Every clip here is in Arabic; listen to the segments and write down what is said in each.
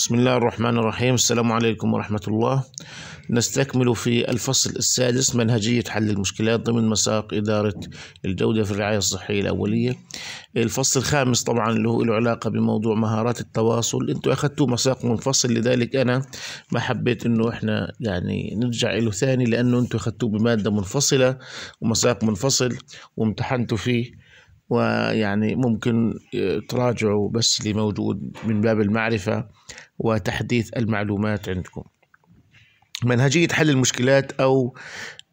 بسم الله الرحمن الرحيم السلام عليكم ورحمة الله نستكمل في الفصل السادس منهجية حل المشكلات ضمن مساق إدارة الجودة في الرعاية الصحية الأولية الفصل الخامس طبعا اللي هو له علاقة بموضوع مهارات التواصل انتوا أخذتوا مساق منفصل لذلك أنا ما حبيت أنه إحنا يعني نرجع له ثاني لأنه انتوا أخذتوه بمادة منفصلة ومساق منفصل وامتحنتوا فيه ويعني ممكن تراجعوا بس اللي موجود من باب المعرفة وتحديث المعلومات عندكم منهجية حل المشكلات أو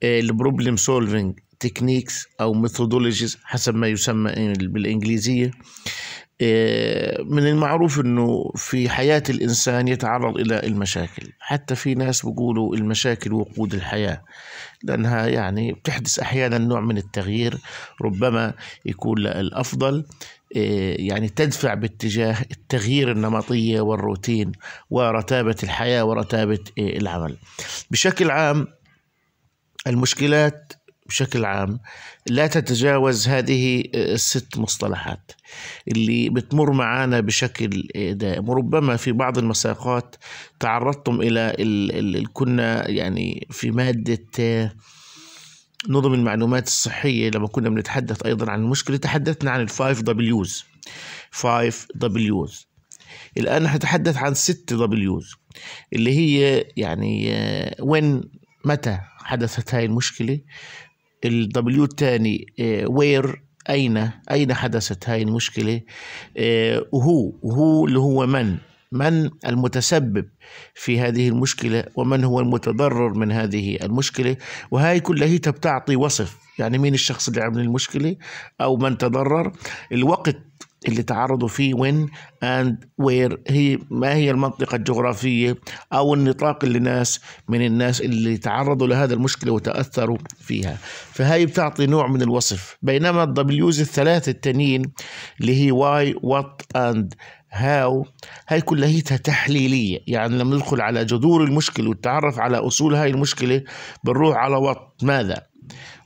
البروبلم سولفينج تكنيكس أو ميثودولوجيز حسب ما يسمى بالإنجليزية آه، من المعروف أنه في حياة الإنسان يتعرض إلى المشاكل حتى في ناس بيقولوا المشاكل وقود الحياة لأنها يعني بتحدث أحيانا نوع من التغيير ربما يكون للأفضل إيه، يعني تدفع باتجاه التغيير النمطية والروتين ورتابة الحياة ورتابة إيه، العمل بشكل عام المشكلات بشكل عام لا تتجاوز هذه إيه، الست مصطلحات اللي بتمر معانا بشكل دائم وربما في بعض المساقات تعرضتم إلى ال ال كنا يعني في مادة نظم المعلومات الصحية لما كنا بنتحدث أيضا عن المشكلة تحدثنا عن الفايف دبليوز فايف دبليوز الآن نتحدث عن ست دبليوز اللي هي يعني وين آه، متى حدثت هاي المشكلة الدبليو الثاني وير آه، أين أين حدثت هاي المشكلة وهو آه، وهو اللي هو من من المتسبب في هذه المشكلة ومن هو المتضرر من هذه المشكلة وهي كلها بتعطي وصف يعني مين الشخص اللي عمل المشكلة أو من تضرر الوقت اللي تعرضوا فيه وين اند وير هي ما هي المنطقة الجغرافية أو النطاق اللي ناس من الناس اللي تعرضوا لهذا المشكلة وتأثروا فيها فهي بتعطي نوع من الوصف بينما الدبليوز الثلاثة التانيين اللي هي واي وات اند هاو هاي كلهيتها تحليلية يعني لما ندخل على جذور المشكلة والتعرف على أصول هاي المشكلة بنروح على وط ماذا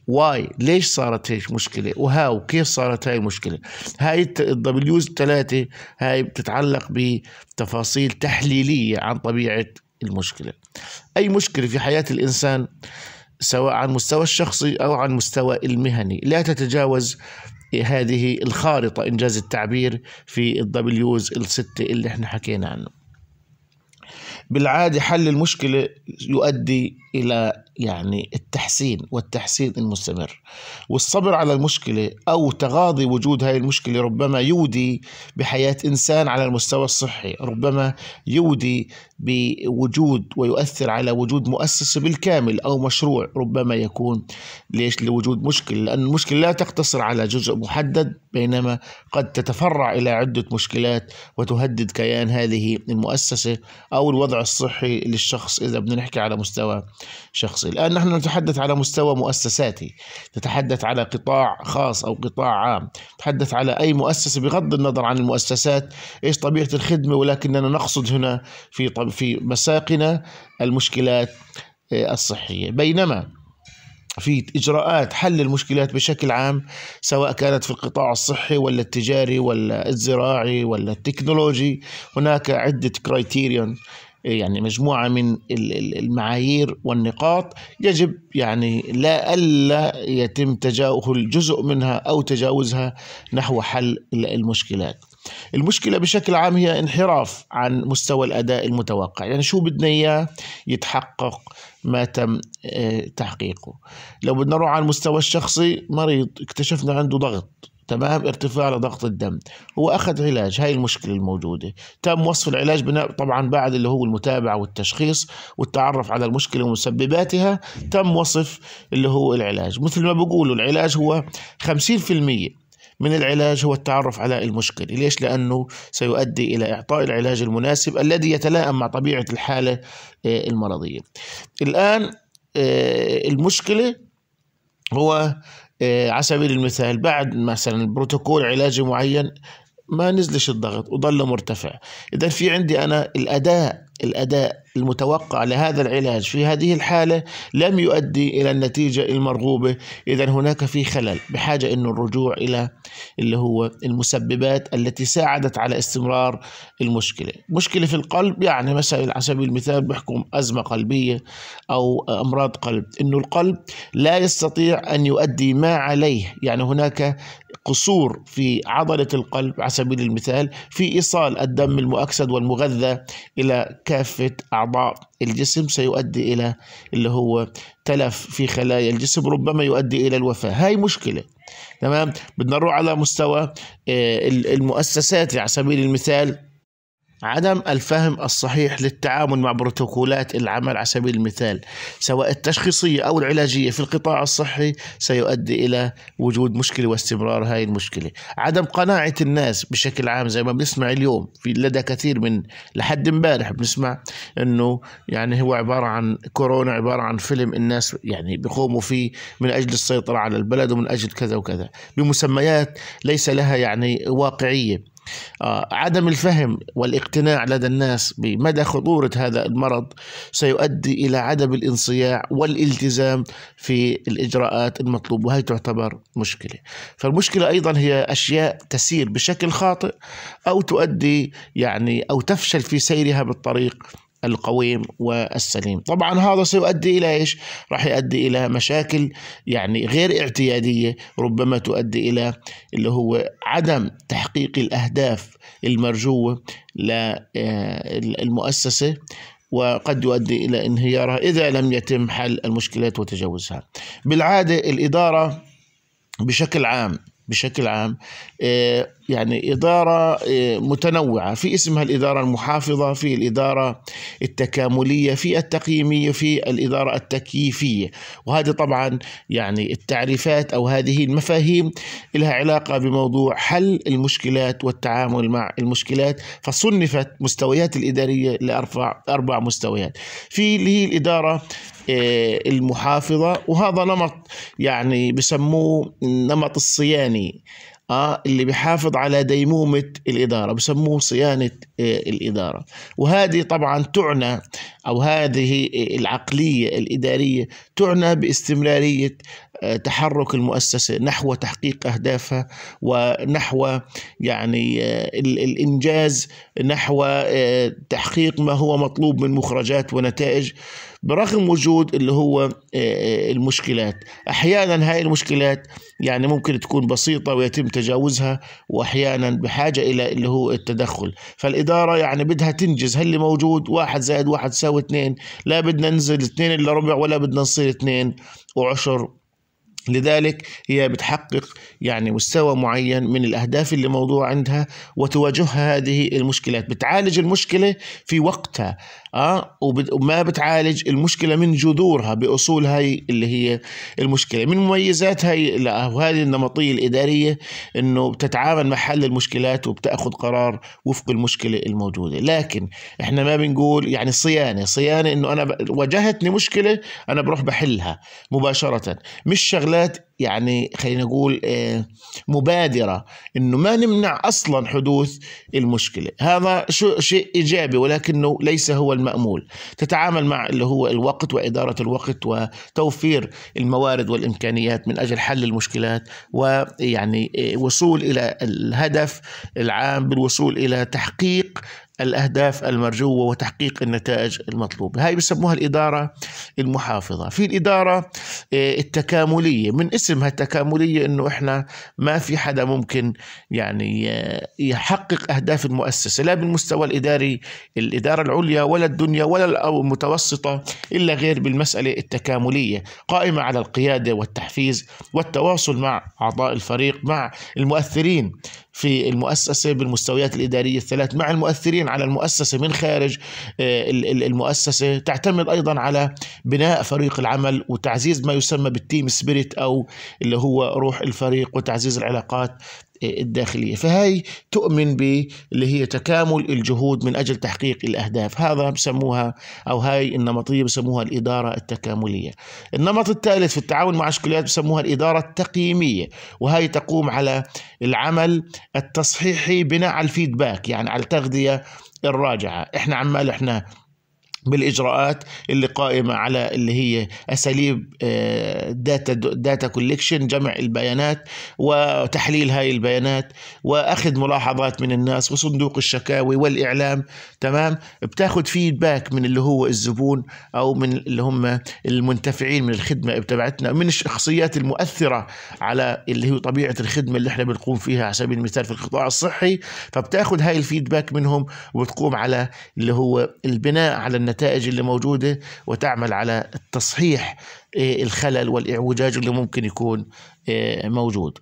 واي ليش صارت هيك مشكلة وهاو كيف صارت هاي المشكلة هاي الدبليوز الثلاثة هاي بتتعلق بتفاصيل تحليلية عن طبيعة المشكلة أي مشكلة في حياة الإنسان سواء عن مستوى الشخصي أو عن مستوى المهني لا تتجاوز هذه الخارطة إن جاز التعبير في الدبليوز الستة اللي احنا حكينا عنه بالعادة حل المشكلة يؤدي الى يعني التحسين والتحسين المستمر والصبر على المشكله او تغاضي وجود هذه المشكله ربما يودي بحياه انسان على المستوى الصحي ربما يودي بوجود ويؤثر على وجود مؤسسه بالكامل او مشروع ربما يكون ليش لوجود مشكله لان المشكله لا تقتصر على جزء محدد بينما قد تتفرع الى عده مشكلات وتهدد كيان هذه المؤسسه او الوضع الصحي للشخص اذا بدنا نحكي على مستوى شخصي الآن نحن نتحدث على مستوى مؤسساتي نتحدث على قطاع خاص أو قطاع عام نتحدث على أي مؤسسة بغض النظر عن المؤسسات إيش طبيعة الخدمة ولكننا نقصد هنا في, طب في مساقنا المشكلات آه، الصحية بينما في اجراءات حل المشكلات بشكل عام سواء كانت في القطاع الصحي ولا التجاري ولا الزراعي ولا التكنولوجي هناك عده كرايتيريون إيه، يعني مجموعة من المعايير والنقاط يجب يعني لا ألا يتم تجاهل جزء منها أو تجاوزها نحو حل المشكلات المشكلة بشكل عام هي انحراف عن مستوى الأداء المتوقع يعني شو بدنا إياه يتحقق ما تم إيه، تحقيقه لو بدنا نروح على المستوى الشخصي مريض اكتشفنا عنده ضغط تمام ارتفاع لضغط الدم هو أخذ علاج هاي المشكلة الموجودة تم وصف العلاج بناء طبعا بعد اللي هو المتابعة والتشخيص والتعرف على المشكلة ومسبباتها تم وصف اللي هو العلاج مثل ما بقولوا العلاج هو 50% من العلاج هو التعرف على المشكلة ليش؟ لأنه سيؤدي إلى إعطاء العلاج المناسب الذي يتلائم مع طبيعة الحالة آه، المرضية الآن آه، المشكلة هو آه، على سبيل المثال بعد مثلا بروتوكول علاجي معين ما نزلش الضغط وظل مرتفع اذا في عندي انا الاداء الأداء المتوقع لهذا العلاج في هذه الحالة لم يؤدي إلى النتيجة المرغوبة إذا هناك في خلل بحاجة أنه الرجوع إلى اللي هو المسببات التي ساعدت على استمرار المشكلة مشكلة في القلب يعني مثلا على سبيل المثال بحكم أزمة قلبية أو أمراض قلب أنه القلب لا يستطيع أن يؤدي ما عليه يعني هناك قصور في عضلة القلب على سبيل المثال في إيصال الدم المؤكسد والمغذى إلى كافة أعضاء الجسم سيؤدي إلى اللي هو تلف في خلايا الجسم ربما يؤدي إلى الوفاة هاي مشكلة تمام بدنا نروح على مستوى آه، المؤسسات على سبيل المثال عدم الفهم الصحيح للتعامل مع بروتوكولات العمل على سبيل المثال سواء التشخيصية أو العلاجية في القطاع الصحي سيؤدي إلى وجود مشكلة واستمرار هذه المشكلة عدم قناعة الناس بشكل عام زي ما بنسمع اليوم في لدى كثير من لحد امبارح بنسمع أنه يعني هو عبارة عن كورونا عبارة عن فيلم الناس يعني بيقوموا فيه من أجل السيطرة على البلد ومن أجل كذا وكذا بمسميات ليس لها يعني واقعية آه، عدم الفهم والاقتناع لدى الناس بمدى خطورة هذا المرض سيؤدي إلى عدم الانصياع والالتزام في الإجراءات المطلوبة وهي تعتبر مشكلة فالمشكلة أيضا هي أشياء تسير بشكل خاطئ أو تؤدي يعني أو تفشل في سيرها بالطريق القويم والسليم طبعا هذا سيؤدي إلى إيش؟ راح يؤدي إلى مشاكل يعني غير اعتيادية ربما تؤدي إلى اللي هو عدم تحقيق الأهداف المرجوة للمؤسسة آه، وقد يؤدي إلى انهيارها إذا لم يتم حل المشكلات وتجاوزها بالعادة الإدارة بشكل عام بشكل عام آه، يعني إدارة آه، متنوعة في اسمها الإدارة المحافظة في الإدارة التكاملية في التقييمية في الإدارة التكييفية وهذه طبعا يعني التعريفات أو هذه المفاهيم لها علاقة بموضوع حل المشكلات والتعامل مع المشكلات فصنفت مستويات الإدارية لأربع أربع مستويات في اللي هي الإدارة آه، المحافظة وهذا نمط يعني بسموه نمط الصياني آه اللي بيحافظ على ديمومة الإدارة بسموه صيانة آه، الإدارة وهذه طبعا تعنى أو هذه آه، العقلية الإدارية تعنى باستمرارية تحرك المؤسسة نحو تحقيق أهدافها ونحو يعني آه، الإنجاز نحو آه، تحقيق ما هو مطلوب من مخرجات ونتائج برغم وجود اللي هو آه، المشكلات أحيانا هاي المشكلات يعني ممكن تكون بسيطة ويتم تجاوزها وأحيانا بحاجة إلى اللي هو التدخل فالإدارة يعني بدها تنجز هاللي موجود واحد زائد واحد تساوي اثنين لا بدنا ننزل اثنين إلا ربع ولا بدنا نصير اثنين وعشر لذلك هي بتحقق يعني مستوى معين من الأهداف اللي موضوع عندها وتواجهها هذه المشكلات بتعالج المشكلة في وقتها اه وما بتعالج المشكله من جذورها باصول هاي اللي هي المشكله من مميزات هاي وهذه النمطيه الاداريه انه بتتعامل مع حل المشكلات وبتاخذ قرار وفق المشكله الموجوده لكن احنا ما بنقول يعني صيانه صيانه انه انا واجهتني مشكله انا بروح بحلها مباشره مش شغلات يعني خلينا نقول آه، مبادرة أنه ما نمنع أصلا حدوث المشكلة هذا شيء إيجابي ولكنه ليس هو المأمول تتعامل مع اللي هو الوقت وإدارة الوقت وتوفير الموارد والإمكانيات من أجل حل المشكلات ويعني آه، وصول إلى الهدف العام بالوصول إلى تحقيق الأهداف المرجوة وتحقيق النتائج المطلوبة هاي بسموها الإدارة المحافظة في الإدارة آه، التكاملية من اسمها التكاملية أنه إحنا ما في حدا ممكن يعني آه، يحقق أهداف المؤسسة لا بالمستوى الإداري الإدارة العليا ولا الدنيا ولا المتوسطة إلا غير بالمسألة التكاملية قائمة على القيادة والتحفيز والتواصل مع أعضاء الفريق مع المؤثرين في المؤسسة بالمستويات الإدارية الثلاث مع المؤثرين على المؤسسة من خارج آه، المؤسسة تعتمد أيضا على بناء فريق العمل وتعزيز ما يسمى بالتيم سبيريت أو اللي هو روح الفريق وتعزيز العلاقات الداخلية فهي تؤمن ب اللي هي تكامل الجهود من أجل تحقيق الأهداف هذا بسموها أو هاي النمطية بسموها الإدارة التكاملية النمط الثالث في التعاون مع الشكليات بسموها الإدارة التقييمية وهي تقوم على العمل التصحيحي بناء على الفيدباك يعني على التغذية الراجعة احنا عمال احنا بالاجراءات اللي قائمه على اللي هي اساليب داتا داتا كوليكشن جمع البيانات وتحليل هاي البيانات واخذ ملاحظات من الناس وصندوق الشكاوي والاعلام تمام بتاخذ فيدباك من اللي هو الزبون او من اللي هم المنتفعين من الخدمه تبعتنا من الشخصيات المؤثره على اللي هو طبيعه الخدمه اللي احنا بنقوم فيها على سبيل المثال في القطاع الصحي فبتاخذ هاي الفيدباك منهم وبتقوم على اللي هو البناء على النتائج النتائج اللي موجودة وتعمل على تصحيح إيه، الخلل والإعوجاج اللي ممكن يكون إيه، موجود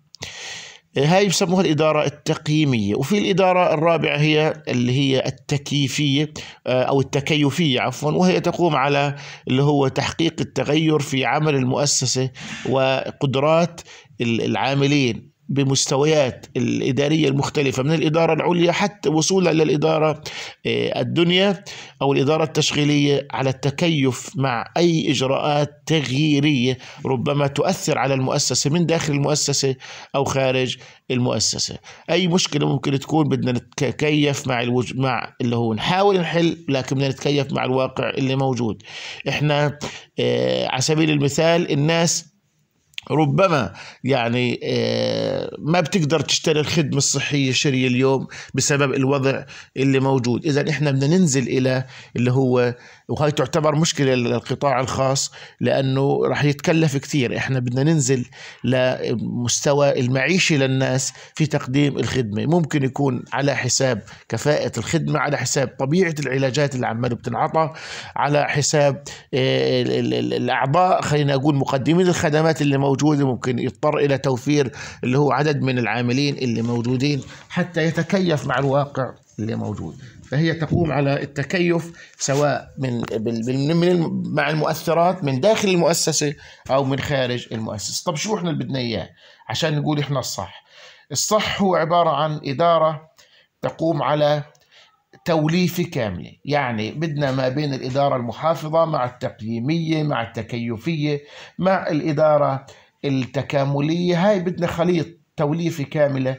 إيه، هاي بسموها الإدارة التقييمية وفي الإدارة الرابعة هي اللي هي التكييفية آه، أو التكيفية عفوا وهي تقوم على اللي هو تحقيق التغير في عمل المؤسسة وقدرات العاملين بمستويات الإدارية المختلفة من الإدارة العليا حتى وصولا للإدارة آه، الدنيا أو الإدارة التشغيلية على التكيف مع أي إجراءات تغييرية ربما تؤثر على المؤسسة من داخل المؤسسة أو خارج المؤسسة أي مشكلة ممكن تكون بدنا نتكيف مع الوج... مع اللي هو نحاول نحل لكن بدنا نتكيف مع الواقع اللي موجود إحنا آه، على سبيل المثال الناس ربما يعني آه، ما بتقدر تشتري الخدمة الصحية شرية اليوم بسبب الوضع اللي موجود إذا إحنا بدنا ننزل إلى اللي هو وهي تعتبر مشكله للقطاع الخاص لانه راح يتكلف كثير احنا بدنا ننزل لمستوى المعيشه للناس في تقديم الخدمه ممكن يكون على حساب كفاءه الخدمه على حساب طبيعه العلاجات اللي عماله بتنعطى على حساب آه، الاعضاء خلينا نقول مقدمين الخدمات اللي موجوده ممكن يضطر الى توفير اللي هو عدد من العاملين اللي موجودين حتى يتكيف مع الواقع اللي موجود فهي تقوم على التكيف سواء من, من مع المؤثرات من داخل المؤسسه او من خارج المؤسسه طب شو احنا اللي بدنا اياه عشان نقول احنا الصح الصح هو عباره عن اداره تقوم على توليفة كاملة يعني بدنا ما بين الإدارة المحافظة مع التقييمية مع التكيفية مع الإدارة التكاملية هاي بدنا خليط توليفة كاملة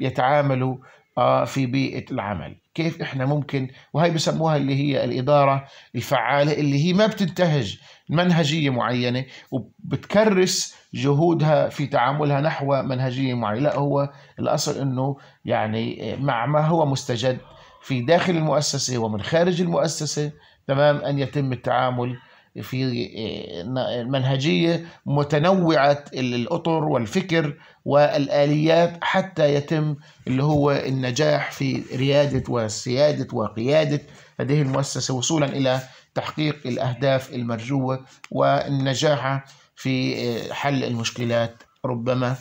يتعاملوا آه، في بيئة العمل كيف احنا ممكن وهي بسموها اللي هي الاداره الفعاله اللي هي ما بتنتهج منهجيه معينه وبتكرس جهودها في تعاملها نحو منهجيه معينه لا هو الاصل انه يعني مع ما هو مستجد في داخل المؤسسه ومن خارج المؤسسه تمام ان يتم التعامل في آه، منهجية متنوعة الأطر والفكر والآليات حتى يتم اللي هو النجاح في ريادة وسيادة وقيادة هذه المؤسسة وصولا إلى تحقيق الأهداف المرجوة والنجاح في آه، حل المشكلات ربما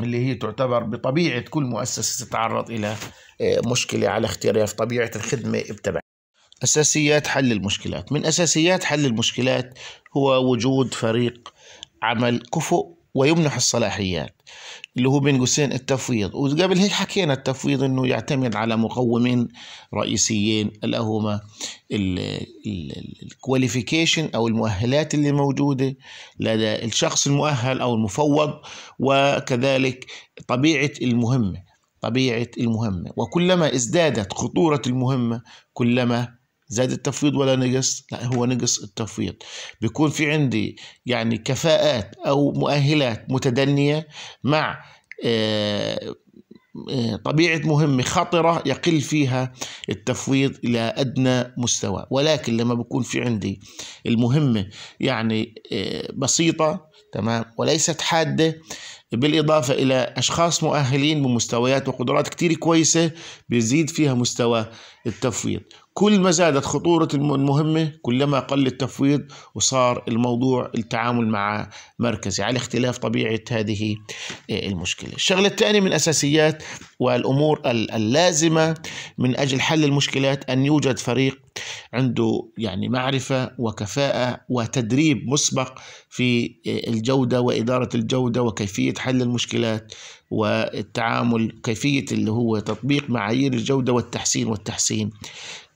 اللي هي تعتبر بطبيعة كل مؤسسة تتعرض إلى آه، مشكلة على اختلاف طبيعة الخدمة بتبعها أساسيات حل المشكلات من أساسيات حل المشكلات هو وجود فريق عمل كفؤ ويمنح الصلاحيات اللي هو بين قوسين التفويض وقبل هيك حكينا التفويض انه يعتمد على مقومين رئيسيين الا هما الكواليفيكيشن او المؤهلات اللي موجوده لدى الشخص المؤهل او المفوض وكذلك طبيعه المهمه طبيعه المهمه وكلما ازدادت خطوره المهمه كلما زاد التفويض ولا نقص لا هو نقص التفويض بيكون في عندي يعني كفاءات أو مؤهلات متدنية مع آه، آه، طبيعة مهمة خطرة يقل فيها التفويض إلى أدنى مستوى ولكن لما بكون في عندي المهمة يعني آه، بسيطة تمام وليست حادة بالإضافة إلى أشخاص مؤهلين بمستويات وقدرات كثير كويسة بيزيد فيها مستوى التفويض كل ما زادت خطورة المهمة كلما قل التفويض وصار الموضوع التعامل مع مركزي على اختلاف طبيعة هذه آه، المشكلة الشغلة الثانية من أساسيات والأمور اللازمة من أجل حل المشكلات أن يوجد فريق عنده يعني معرفة وكفاءة وتدريب مسبق في آه، الجودة وإدارة الجودة وكيفية حل المشكلات والتعامل كيفية اللي هو تطبيق معايير الجودة والتحسين والتحسين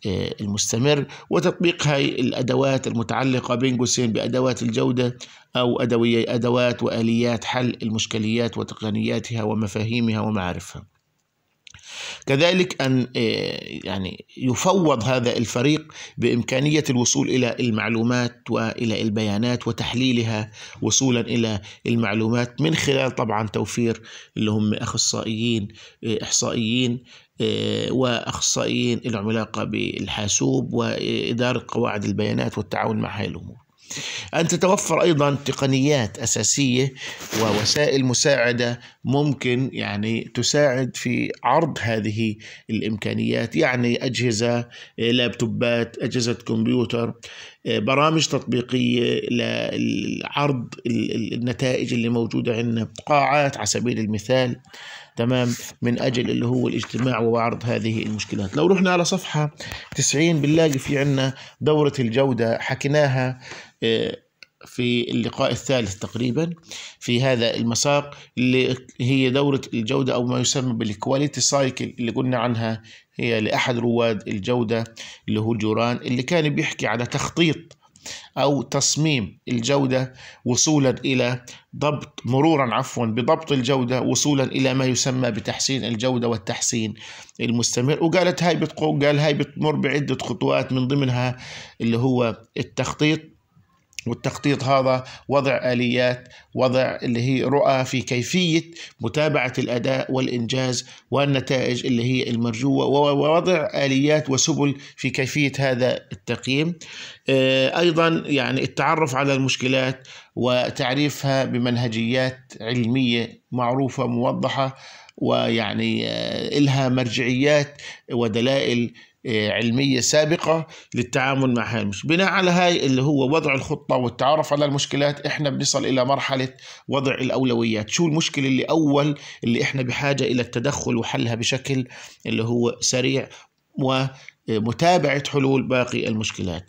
آه، المستمر وتطبيق هاي الأدوات المتعلقة بين قوسين بأدوات الجودة أو أدوية أدوات وآليات حل المشكليات وتقنياتها ومفاهيمها ومعارفها كذلك أن آه، يعني يفوض هذا الفريق بإمكانية الوصول إلى المعلومات وإلى البيانات وتحليلها وصولا إلى المعلومات من خلال طبعا توفير اللي هم أخصائيين آه، إحصائيين آه، وأخصائيين العملاقة بالحاسوب وإدارة قواعد البيانات والتعاون مع هذه الأمور أن تتوفر أيضا تقنيات أساسية ووسائل مساعدة ممكن يعني تساعد في عرض هذه الإمكانيات يعني أجهزة آه، لابتوبات أجهزة كمبيوتر آه، برامج تطبيقية لعرض النتائج اللي موجودة عندنا قاعات على سبيل المثال تمام من أجل اللي هو الاجتماع وعرض هذه المشكلات لو رحنا على صفحة 90 بنلاقي في عندنا دورة الجودة حكيناها آه، في اللقاء الثالث تقريبا في هذا المساق اللي هي دورة الجودة أو ما يسمى بالكواليتي سايكل اللي قلنا عنها هي لأحد رواد الجودة اللي هو جوران اللي كان بيحكي على تخطيط أو تصميم الجودة وصولا إلى ضبط مرورا عفوا بضبط الجودة وصولا إلى ما يسمى بتحسين الجودة والتحسين المستمر وقالت هاي بتقول قال هاي بتمر بعدة خطوات من ضمنها اللي هو التخطيط والتخطيط هذا وضع اليات وضع اللي هي رؤى في كيفيه متابعه الاداء والانجاز والنتائج اللي هي المرجوه ووضع اليات وسبل في كيفيه هذا التقييم آه، ايضا يعني التعرف على المشكلات وتعريفها بمنهجيات علميه معروفه موضحه ويعني آه، إلها مرجعيات ودلائل آه، علمية سابقة للتعامل مع هاي المشكلة بناء على هاي اللي هو وضع الخطة والتعرف على المشكلات احنا بنصل إلى مرحلة وضع الأولويات شو المشكلة اللي أول اللي احنا بحاجة إلى التدخل وحلها بشكل اللي هو سريع ومتابعة حلول باقي المشكلات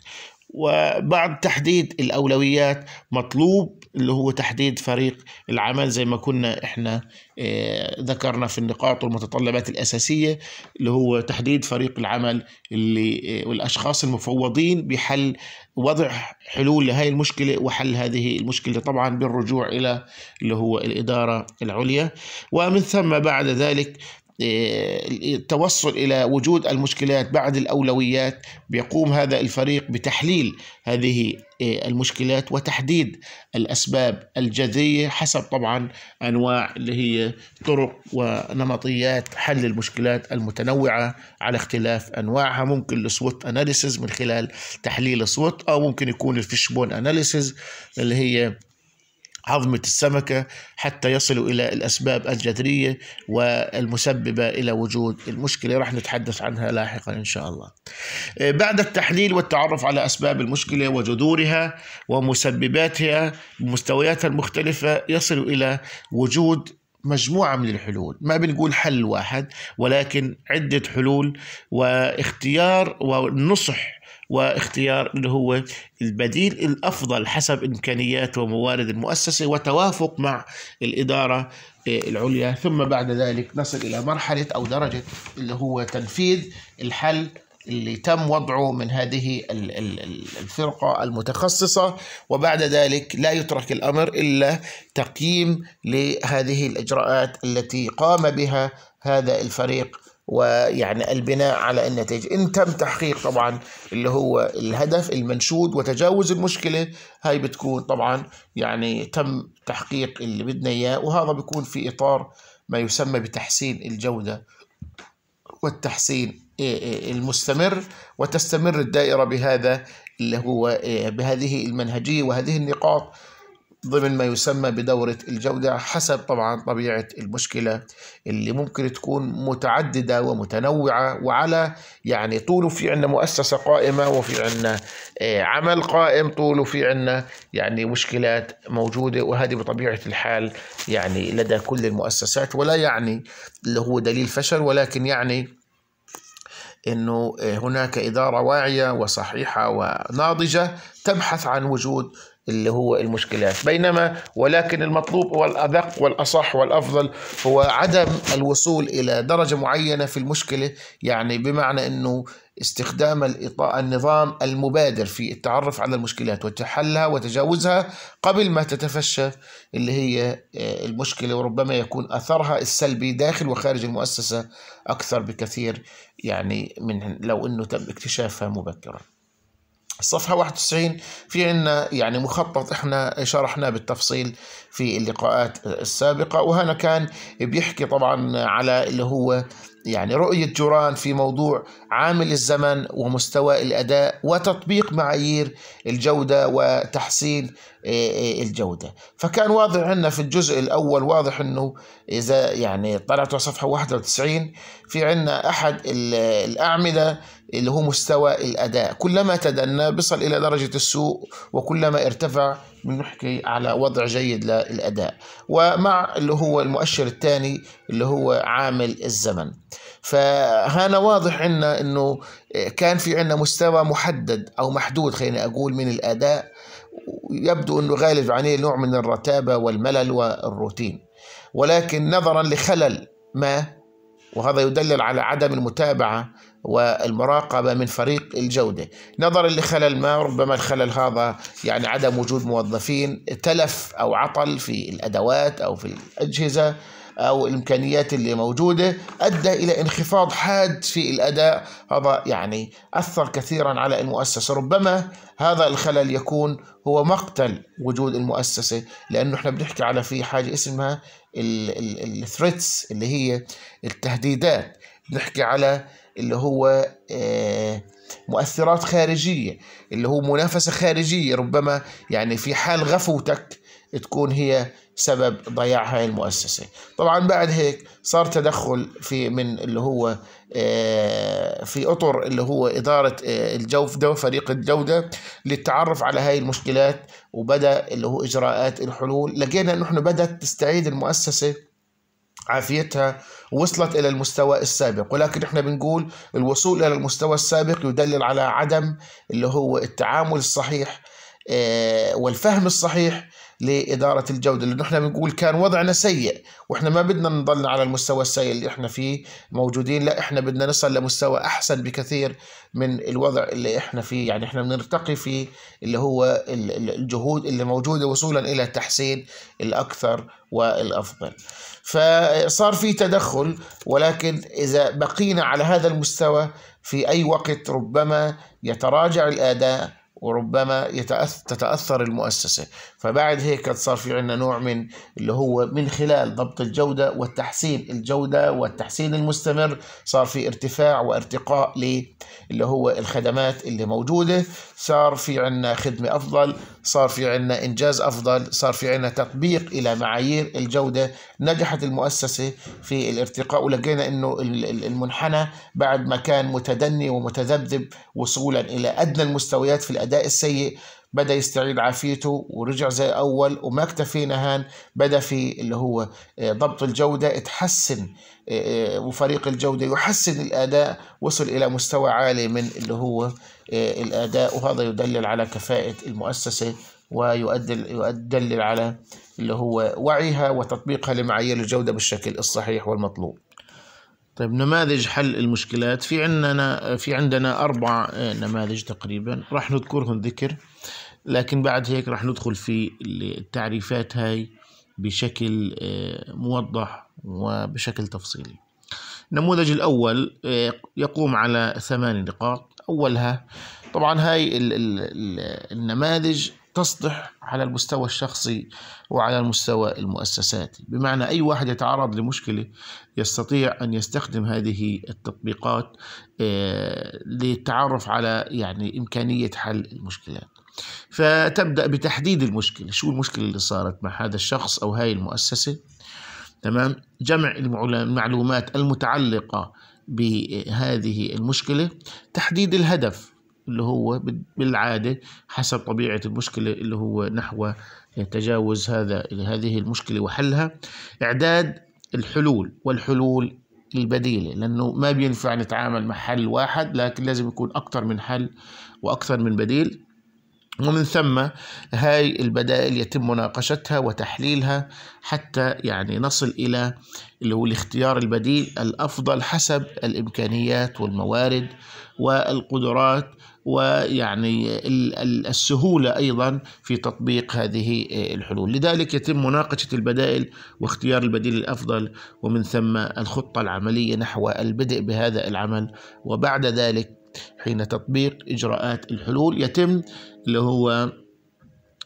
وبعد تحديد الأولويات مطلوب اللي هو تحديد فريق العمل زي ما كنا احنا آه، ذكرنا في النقاط والمتطلبات الأساسية اللي هو تحديد فريق العمل اللي آه، والأشخاص المفوضين بحل وضع حلول لهذه المشكلة وحل هذه المشكلة طبعا بالرجوع إلى اللي هو الإدارة العليا ومن ثم بعد ذلك آه، التوصل الى وجود المشكلات بعد الاولويات بيقوم هذا الفريق بتحليل هذه آه، المشكلات وتحديد الاسباب الجذريه حسب طبعا انواع اللي هي طرق ونمطيات حل المشكلات المتنوعه على اختلاف انواعها ممكن السوت اناليسز من خلال تحليل السوت او ممكن يكون الفيشبون اناليسز اللي هي عظمة السمكة حتى يصلوا إلى الأسباب الجذرية والمسببة إلى وجود المشكلة راح نتحدث عنها لاحقا إن شاء الله آه، بعد التحليل والتعرف على أسباب المشكلة وجذورها ومسبباتها بمستوياتها المختلفة يصل إلى وجود مجموعة من الحلول ما بنقول حل واحد ولكن عدة حلول واختيار ونصح واختيار اللي هو البديل الافضل حسب امكانيات وموارد المؤسسه وتوافق مع الاداره العليا ثم بعد ذلك نصل الى مرحله او درجه اللي هو تنفيذ الحل اللي تم وضعه من هذه الفرقة المتخصصة وبعد ذلك لا يترك الأمر إلا تقييم لهذه الإجراءات التي قام بها هذا الفريق ويعني البناء على النتائج إن تم تحقيق طبعا اللي هو الهدف المنشود وتجاوز المشكلة هاي بتكون طبعا يعني تم تحقيق اللي بدنا إياه وهذا بيكون في إطار ما يسمى بتحسين الجودة والتحسين إيه، إيه، المستمر وتستمر الدائرة بهذا اللي هو إيه، بهذه المنهجية وهذه النقاط ضمن ما يسمى بدورة الجودة حسب طبعا طبيعة المشكلة اللي ممكن تكون متعددة ومتنوعة وعلى يعني طوله في عنا مؤسسة قائمة وفي عنا آه، عمل قائم طوله في عنا يعني مشكلات موجودة وهذه بطبيعة الحال يعني لدى كل المؤسسات ولا يعني اللي هو دليل فشل ولكن يعني انه آه، هناك اداره واعيه وصحيحه وناضجه تبحث عن وجود اللي هو المشكلات بينما ولكن المطلوب والأدق والأصح والأفضل هو عدم الوصول إلى درجة معينة في المشكلة يعني بمعنى أنه استخدام النظام المبادر في التعرف على المشكلات وحلها وتجاوزها قبل ما تتفشى اللي هي آه، المشكلة وربما يكون أثرها السلبي داخل وخارج المؤسسة أكثر بكثير يعني من لو أنه تم اكتشافها مبكرا الصفحة 91 في عنا يعني مخطط احنا شرحناه بالتفصيل في اللقاءات السابقة وهنا كان بيحكي طبعا على اللي هو يعني رؤية جوران في موضوع عامل الزمن ومستوى الأداء وتطبيق معايير الجودة وتحسين آه، آه، الجودة فكان واضح عندنا في الجزء الأول واضح أنه إذا يعني طلعت على صفحة 91 في عنا أحد الأعمدة اللي هو مستوى الأداء كلما تدنى بصل إلى درجة السوء وكلما ارتفع بنحكي على وضع جيد للأداء ومع اللي هو المؤشر الثاني اللي هو عامل الزمن فهنا واضح عنا أنه كان في عنا مستوى محدد أو محدود خليني أقول من الأداء يبدو أنه غالب عليه نوع من الرتابة والملل والروتين ولكن نظرا لخلل ما وهذا يدلل على عدم المتابعة والمراقبة من فريق الجودة نظرا لخلل ما ربما الخلل هذا يعني عدم وجود موظفين تلف أو عطل في الأدوات أو في الأجهزة أو الإمكانيات اللي موجودة أدى إلى انخفاض حاد في الأداء هذا يعني أثر كثيرا على المؤسسة ربما هذا الخلل يكون هو مقتل وجود المؤسسة لأنه إحنا بنحكي على في حاجة اسمها الثريتس اللي هي التهديدات بنحكي على اللي هو آه، مؤثرات خارجيه اللي هو منافسه خارجيه ربما يعني في حال غفوتك تكون هي سبب ضياع هاي المؤسسة طبعا بعد هيك صار تدخل في من اللي هو آه، في أطر اللي هو إدارة آه، الجودة وفريق الجودة للتعرف على هاي المشكلات وبدأ اللي هو إجراءات الحلول لقينا أنه بدأت تستعيد المؤسسة عافيتها وصلت الى المستوى السابق ولكن احنا بنقول الوصول الى المستوى السابق يدلل على عدم اللي هو التعامل الصحيح آه، والفهم الصحيح لإدارة الجودة لأنه إحنا بنقول كان وضعنا سيء وإحنا ما بدنا نضلنا على المستوى السيء اللي إحنا فيه موجودين لا إحنا بدنا نصل لمستوى أحسن بكثير من الوضع اللي إحنا فيه يعني إحنا بنرتقي فيه اللي هو الجهود اللي موجودة وصولا إلى التحسين الأكثر والأفضل فصار في تدخل ولكن إذا بقينا على هذا المستوى في أي وقت ربما يتراجع الأداء وربما تتأثر المؤسسة فبعد هيك صار في عندنا نوع من اللي هو من خلال ضبط الجودة والتحسين الجودة والتحسين المستمر صار في ارتفاع وارتقاء ل اللي هو الخدمات اللي موجودة صار في عندنا خدمة أفضل صار في عندنا إنجاز أفضل صار في عندنا تطبيق إلى معايير الجودة نجحت المؤسسة في الارتقاء ولقينا أنه المنحنى بعد ما كان متدني ومتذبذب وصولا إلى أدنى المستويات في الأداء السيء بدا يستعيد عافيته ورجع زي اول وما اكتفي نهان بدا في اللي هو آه، ضبط الجوده اتحسن آه، آه، وفريق الجوده يحسن الاداء وصل الى مستوى عالي من اللي هو الاداء وهذا يدلل على كفاءه المؤسسه يدلل على اللي هو وعيها وتطبيقها لمعايير الجوده بالشكل الصحيح والمطلوب. طيب نماذج حل المشكلات في عندنا في عندنا اربع نماذج تقريبا راح نذكرهم ذكر لكن بعد هيك رح ندخل في التعريفات هاي بشكل آه، موضح وبشكل تفصيلي النموذج الأول آه، يقوم على ثمان نقاط أولها طبعا هاي النماذج تصلح على المستوى الشخصي وعلى المستوى المؤسساتي بمعنى أي واحد يتعرض لمشكلة يستطيع أن يستخدم هذه التطبيقات آه، للتعرف على يعني إمكانية حل المشكلات فتبدأ بتحديد المشكلة شو المشكلة اللي صارت مع هذا الشخص أو هاي المؤسسة تمام جمع المعلومات المتعلقة بهذه المشكلة تحديد الهدف اللي هو بالعادة حسب طبيعة المشكلة اللي هو نحو تجاوز هذا هذه المشكلة وحلها إعداد الحلول والحلول البديلة لأنه ما بينفع نتعامل مع حل واحد لكن لازم يكون أكثر من حل وأكثر من بديل ومن ثم هاي البدائل يتم مناقشتها وتحليلها حتى يعني نصل إلى اللي هو الاختيار البديل الأفضل حسب الإمكانيات والموارد والقدرات ويعني السهولة أيضا في تطبيق هذه الحلول لذلك يتم مناقشة البدائل واختيار البديل الأفضل ومن ثم الخطة العملية نحو البدء بهذا العمل وبعد ذلك حين تطبيق إجراءات الحلول يتم اللي هو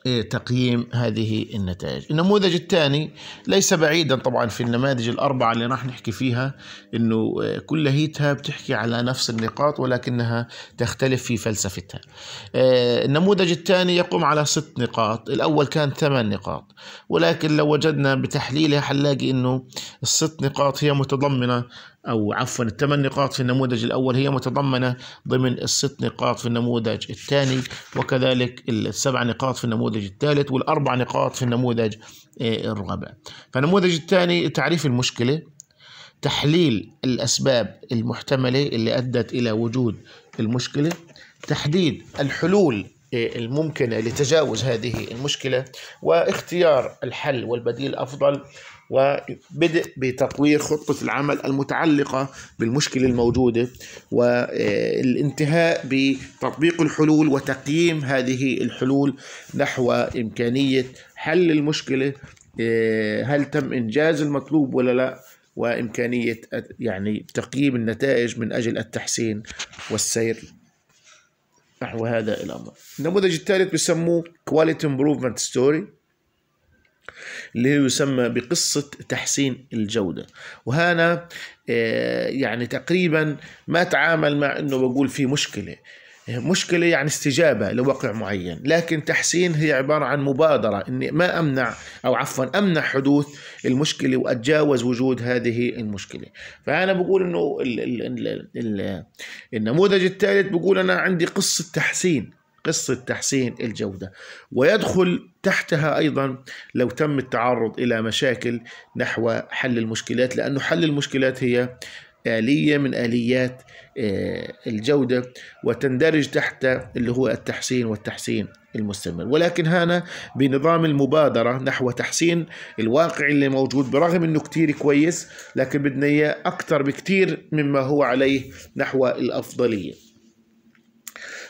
إيه، تقييم هذه النتائج النموذج الثاني ليس بعيدا طبعا في النماذج الأربعة اللي راح نحكي فيها أنه إيه، كل هيتها بتحكي على نفس النقاط ولكنها تختلف في فلسفتها إيه، النموذج الثاني يقوم على ست نقاط الأول كان ثمان نقاط ولكن لو وجدنا بتحليلها حنلاقي أنه الست نقاط هي متضمنة أو عفوا الثمان نقاط في النموذج الأول هي متضمنة ضمن الست نقاط في النموذج الثاني وكذلك السبع نقاط في النموذج الثالث والأربع نقاط في النموذج آه، الرابع فالنموذج الثاني تعريف المشكلة تحليل الأسباب المحتملة اللي أدت إلى وجود المشكلة تحديد الحلول آه، الممكنة لتجاوز هذه المشكلة واختيار الحل والبديل الأفضل وبدء بتطوير خطة العمل المتعلقة بالمشكلة الموجودة والانتهاء بتطبيق الحلول وتقييم هذه الحلول نحو إمكانية حل المشكلة هل تم إنجاز المطلوب ولا لا وإمكانية يعني تقييم النتائج من أجل التحسين والسير نحو هذا الأمر النموذج الثالث بسموه Quality Improvement Story اللي هو يسمى بقصة تحسين الجودة وهنا آه، يعني تقريبا ما تعامل مع أنه بقول في مشكلة مشكلة يعني استجابة لواقع معين لكن تحسين هي عبارة عن مبادرة أني ما أمنع أو عفوا أمنع حدوث المشكلة وأتجاوز وجود هذه المشكلة فأنا بقول أنه النموذج الثالث بقول أنا عندي قصة تحسين قصة تحسين الجودة ويدخل تحتها أيضا لو تم التعرض إلى مشاكل نحو حل المشكلات لأنه حل المشكلات هي آلية من آليات آه، الجودة وتندرج تحت اللي هو التحسين والتحسين المستمر ولكن هنا بنظام المبادرة نحو تحسين الواقع اللي موجود برغم انه كتير كويس لكن بدنا اياه اكتر بكتير مما هو عليه نحو الافضلية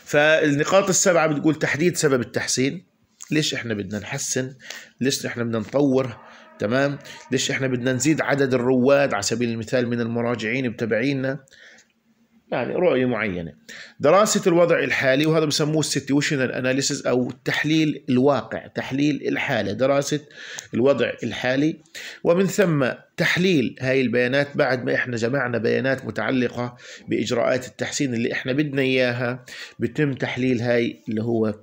فالنقاط السبعه بتقول تحديد سبب التحسين ليش احنا بدنا نحسن ليش احنا بدنا نطور تمام ليش احنا بدنا نزيد عدد الرواد على سبيل المثال من المراجعين بتبعينا يعني رؤيه معينه دراسه الوضع الحالي وهذا بسموه situational analysis او تحليل الواقع تحليل الحاله دراسه الوضع الحالي ومن ثم تحليل هاي البيانات بعد ما احنا جمعنا بيانات متعلقه باجراءات التحسين اللي احنا بدنا اياها بتم تحليل هاي اللي هو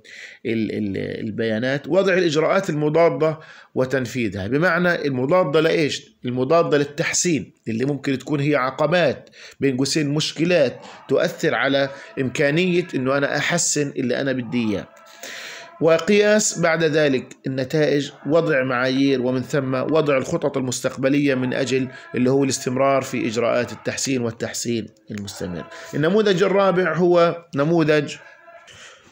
البيانات وضع الاجراءات المضاده وتنفيذها بمعنى المضاده لايش المضاده للتحسين اللي ممكن تكون هي عقبات بين قوسين مشكلات تؤثر على إمكانية أنه أنا أحسن اللي أنا بدي إياه وقياس بعد ذلك النتائج وضع معايير ومن ثم وضع الخطط المستقبلية من أجل اللي هو الاستمرار في إجراءات التحسين والتحسين المستمر النموذج الرابع هو نموذج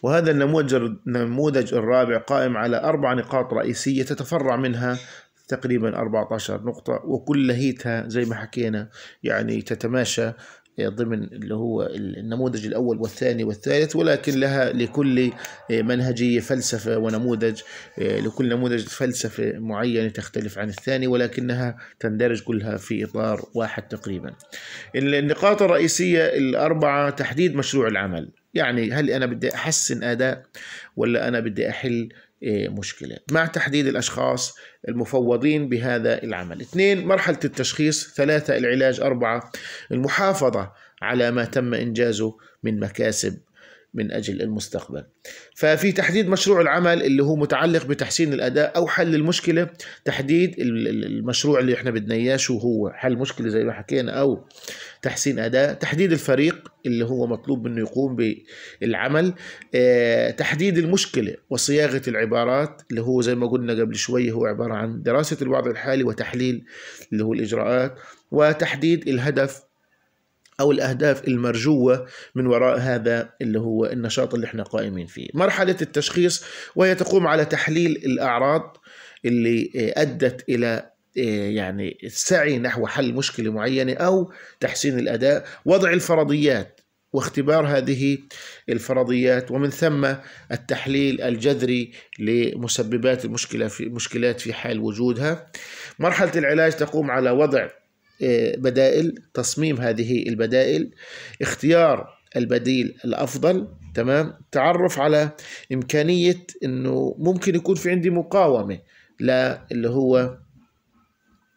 وهذا النموذج النموذج الرابع قائم على أربع نقاط رئيسية تتفرع منها تقريبا 14 نقطة وكلهيتها زي ما حكينا يعني تتماشى آه، ضمن اللي هو النموذج الأول والثاني والثالث ولكن لها لكل آه، منهجية فلسفة ونموذج آه، لكل نموذج فلسفة معينة تختلف عن الثاني ولكنها تندرج كلها في إطار واحد تقريبا النقاط الرئيسية الأربعة تحديد مشروع العمل يعني هل أنا بدي أحسن أداء ولا أنا بدي أحل إيه، مشكلة مع تحديد الأشخاص المفوضين بهذا العمل اثنين مرحلة التشخيص ثلاثة العلاج أربعة المحافظة على ما تم إنجازه من مكاسب من أجل المستقبل ففي تحديد مشروع العمل اللي هو متعلق بتحسين الأداء أو حل المشكلة تحديد المشروع اللي احنا بدنا إياه شو هو حل مشكلة زي ما حكينا أو تحسين اداء تحديد الفريق اللي هو مطلوب منه يقوم بالعمل آه، تحديد المشكله وصياغه العبارات اللي هو زي ما قلنا قبل شويه هو عباره عن دراسه الوضع الحالي وتحليل اللي هو الاجراءات وتحديد الهدف او الاهداف المرجوه من وراء هذا اللي هو النشاط اللي احنا قائمين فيه مرحله التشخيص وهي تقوم على تحليل الاعراض اللي آه، ادت الى آه، يعني السعي نحو حل مشكله معينه او تحسين الاداء وضع الفرضيات واختبار هذه الفرضيات ومن ثم التحليل الجذري لمسببات المشكله في مشكلات في حال وجودها مرحله العلاج تقوم على وضع آه، بدائل تصميم هذه البدائل اختيار البديل الافضل تمام تعرف على امكانيه انه ممكن يكون في عندي مقاومه لا اللي هو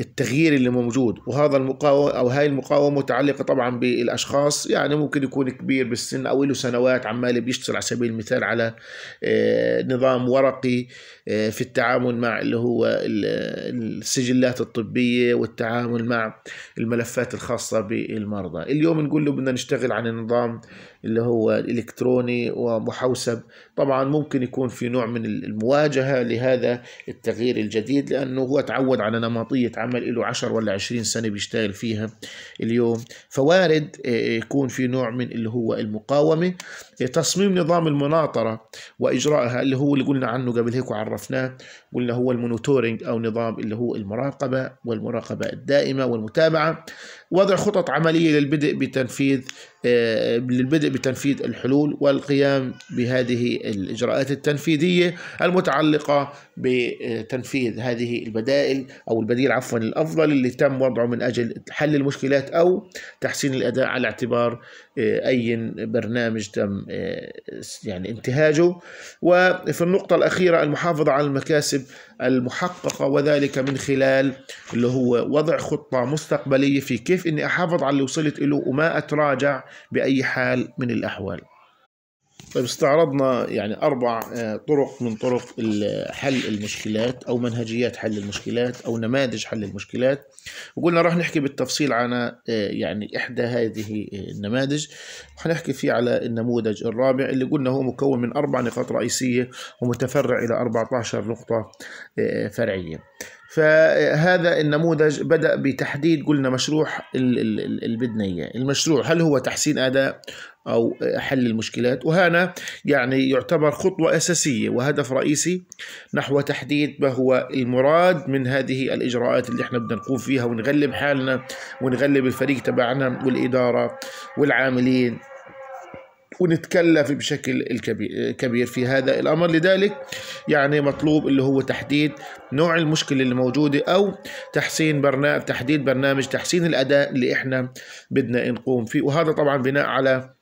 التغيير اللي موجود وهذا المقاومة أو هاي المقاومة متعلقة طبعا بالأشخاص يعني ممكن يكون كبير بالسن أو له سنوات عمال بيشتغل على سبيل المثال على آه، نظام ورقي آه، في التعامل مع اللي هو السجلات الطبية والتعامل مع الملفات الخاصة بالمرضى اليوم نقول له بدنا نشتغل عن النظام اللي هو الإلكتروني ومحوسب طبعا ممكن يكون في نوع من المواجهة لهذا التغيير الجديد لأنه هو تعود على نمطية عمل عمل له 10 ولا 20 سنه بيشتغل فيها اليوم فوارد آه، آه، يكون في نوع من اللي هو المقاومه آه، تصميم نظام المناطره واجرائها اللي هو اللي قلنا عنه قبل هيك وعرفناه قلنا هو المونيتورنج او نظام اللي هو المراقبه والمراقبه الدائمه والمتابعه وضع خطط عملية للبدء بتنفيذ آه، للبدء بتنفيذ الحلول والقيام بهذه الإجراءات التنفيذية المتعلقة بتنفيذ هذه البدائل أو البديل عفوا الأفضل اللي تم وضعه من أجل حل المشكلات أو تحسين الأداء على اعتبار آه، أي برنامج تم آه، يعني انتهاجه وفي النقطة الأخيرة المحافظة على المكاسب المحققة وذلك من خلال اللي هو وضع خطة مستقبلية في كيف إني أحافظ على اللي وصلت له وما أتراجع بأي حال من الأحوال طيب استعرضنا يعني أربع آه، طرق من طرق حل المشكلات أو منهجيات حل المشكلات أو نماذج حل المشكلات وقلنا راح نحكي بالتفصيل عن آه، يعني إحدى هذه آه، النماذج وحنحكي فيه على النموذج الرابع اللي قلنا هو مكون من أربع نقاط رئيسية ومتفرع إلى 14 نقطة فرعية فهذا النموذج بدأ بتحديد قلنا مشروع اللي بدنا اياه، المشروع هل هو تحسين اداء او حل المشكلات؟ وهنا يعني يعتبر خطوه اساسيه وهدف رئيسي نحو تحديد ما هو المراد من هذه الاجراءات اللي احنا بدنا نقوم فيها ونغلب حالنا ونغلب الفريق تبعنا والاداره والعاملين ونتكلف بشكل كبير في هذا الأمر لذلك يعني مطلوب اللي هو تحديد نوع المشكلة اللي موجودة أو تحسين برنامج تحديد برنامج تحسين الأداء اللي إحنا بدنا نقوم فيه وهذا طبعا بناء على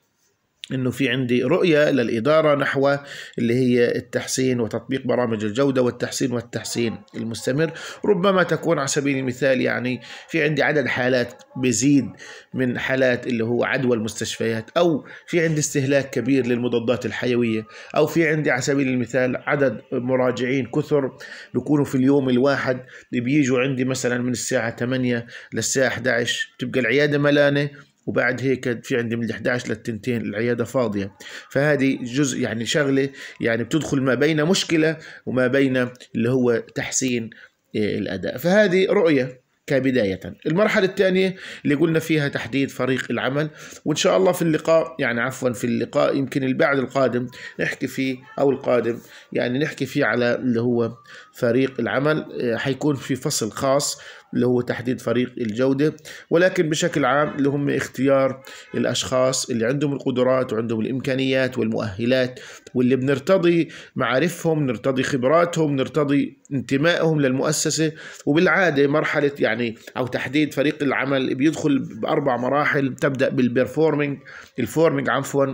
انه في عندي رؤيه للاداره نحو اللي هي التحسين وتطبيق برامج الجوده والتحسين والتحسين المستمر ربما تكون على سبيل المثال يعني في عندي عدد حالات بزيد من حالات اللي هو عدوى المستشفيات او في عندي استهلاك كبير للمضادات الحيويه او في عندي على سبيل المثال عدد مراجعين كثر بيكونوا في اليوم الواحد بيجوا عندي مثلا من الساعه 8 للساعه 11 تبقى العياده ملانه وبعد هيك في عندي من ال 11 للتنتين العياده فاضيه فهذه جزء يعني شغله يعني بتدخل ما بين مشكله وما بين اللي هو تحسين آه، الاداء فهذه رؤيه كبداية المرحلة الثانية اللي قلنا فيها تحديد فريق العمل وإن شاء الله في اللقاء يعني عفوا في اللقاء يمكن البعد القادم نحكي فيه أو القادم يعني نحكي فيه على اللي هو فريق العمل آه، حيكون في فصل خاص اللي هو تحديد فريق الجودة ولكن بشكل عام اللي هم اختيار الأشخاص اللي عندهم القدرات وعندهم الإمكانيات والمؤهلات واللي بنرتضي معارفهم نرتضي خبراتهم نرتضي انتمائهم للمؤسسة وبالعادة مرحلة يعني أو تحديد فريق العمل بيدخل بأربع مراحل تبدأ بالبرفورمينج الفورمينج عفواً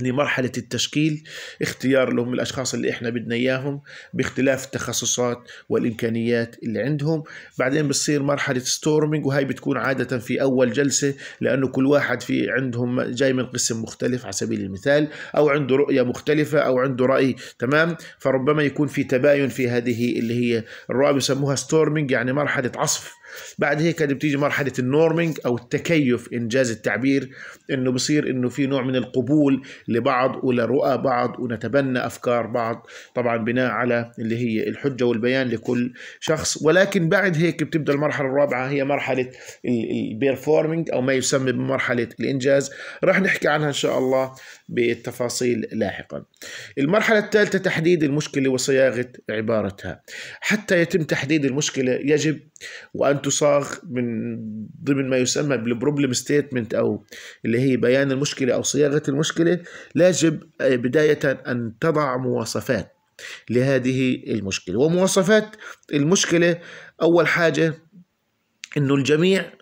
لمرحلة التشكيل اختيار لهم الأشخاص اللي إحنا بدنا إياهم باختلاف التخصصات والإمكانيات اللي عندهم بعدين بتصير مرحلة ستورمينج وهي بتكون عادة في أول جلسة لأنه كل واحد في عندهم جاي من قسم مختلف على سبيل المثال أو عنده رؤية مختلفة أو عنده رأي تمام فربما يكون في تباين في هذه اللي هي الرؤى بيسموها ستورمينج يعني مرحلة عصف بعد هيك بتيجي مرحله النورمينج او التكيف انجاز التعبير انه بصير انه في نوع من القبول لبعض ولرؤى بعض ونتبنى افكار بعض طبعا بناء على اللي هي الحجه والبيان لكل شخص ولكن بعد هيك بتبدا المرحله الرابعه هي مرحله البيرفورمينج او ما يسمى بمرحله الانجاز راح نحكي عنها ان شاء الله بالتفاصيل لاحقا المرحلة الثالثة تحديد المشكلة وصياغة عبارتها حتى يتم تحديد المشكلة يجب وأن تصاغ من ضمن ما يسمى بالبروبلم ستيتمنت أو اللي هي بيان المشكلة أو صياغة المشكلة يجب آه، بداية أن تضع مواصفات لهذه المشكلة ومواصفات المشكلة أول حاجة أنه الجميع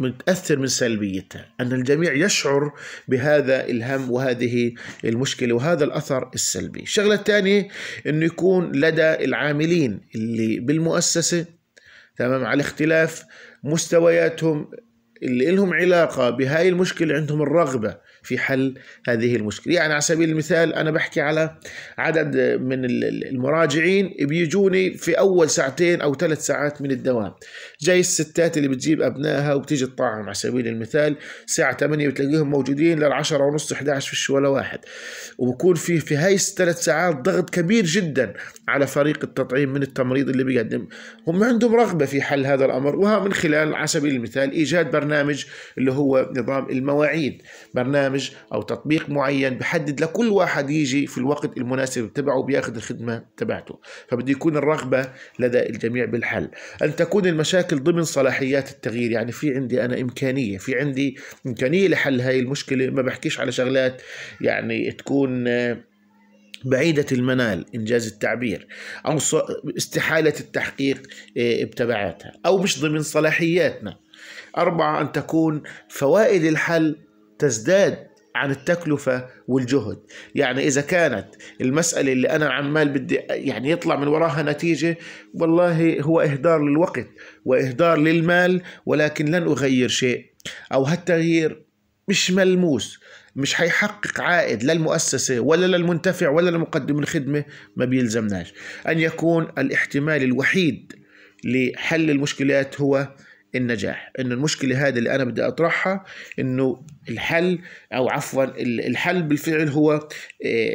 متأثر من سلبيتها أن الجميع يشعر بهذا الهم وهذه المشكلة وهذا الأثر السلبي الشغلة الثانية أنه يكون لدى العاملين اللي بالمؤسسة تمام على اختلاف مستوياتهم اللي لهم علاقة بهاي المشكلة عندهم الرغبة في حل هذه المشكله يعني على سبيل المثال انا بحكي على عدد من المراجعين بيجوني في اول ساعتين او ثلاث ساعات من الدوام جاي الستات اللي بتجيب ابنائها وبتيجي تطعم على سبيل المثال الساعه 8 بتلاقيهم موجودين للعشرة ونص 11 فيش ولا واحد وبكون في في هاي الثلاث ساعات ضغط كبير جدا على فريق التطعيم من التمريض اللي بيقدم هم عندهم رغبه في حل هذا الامر وها من خلال على سبيل المثال ايجاد برنامج اللي هو نظام المواعيد برنامج برنامج او تطبيق معين بحدد لكل واحد يجي في الوقت المناسب تبعه بياخذ الخدمه تبعته فبده يكون الرغبه لدى الجميع بالحل ان تكون المشاكل ضمن صلاحيات التغيير يعني في عندي انا امكانيه في عندي امكانيه لحل هاي المشكله ما بحكيش على شغلات يعني تكون بعيدة المنال إنجاز التعبير أو استحالة التحقيق آه، بتبعاتها أو مش ضمن صلاحياتنا أربعة أن تكون فوائد الحل تزداد عن التكلفة والجهد يعني إذا كانت المسألة اللي أنا عمال بدي يعني يطلع من وراها نتيجة والله هو إهدار للوقت وإهدار للمال ولكن لن أغير شيء أو هالتغيير مش ملموس مش حيحقق عائد للمؤسسة ولا للمنتفع ولا لمقدم الخدمة ما بيلزمناش أن يكون الاحتمال الوحيد لحل المشكلات هو النجاح ان المشكله هذه اللي انا بدي اطرحها انه الحل او عفوا الحل بالفعل هو آه،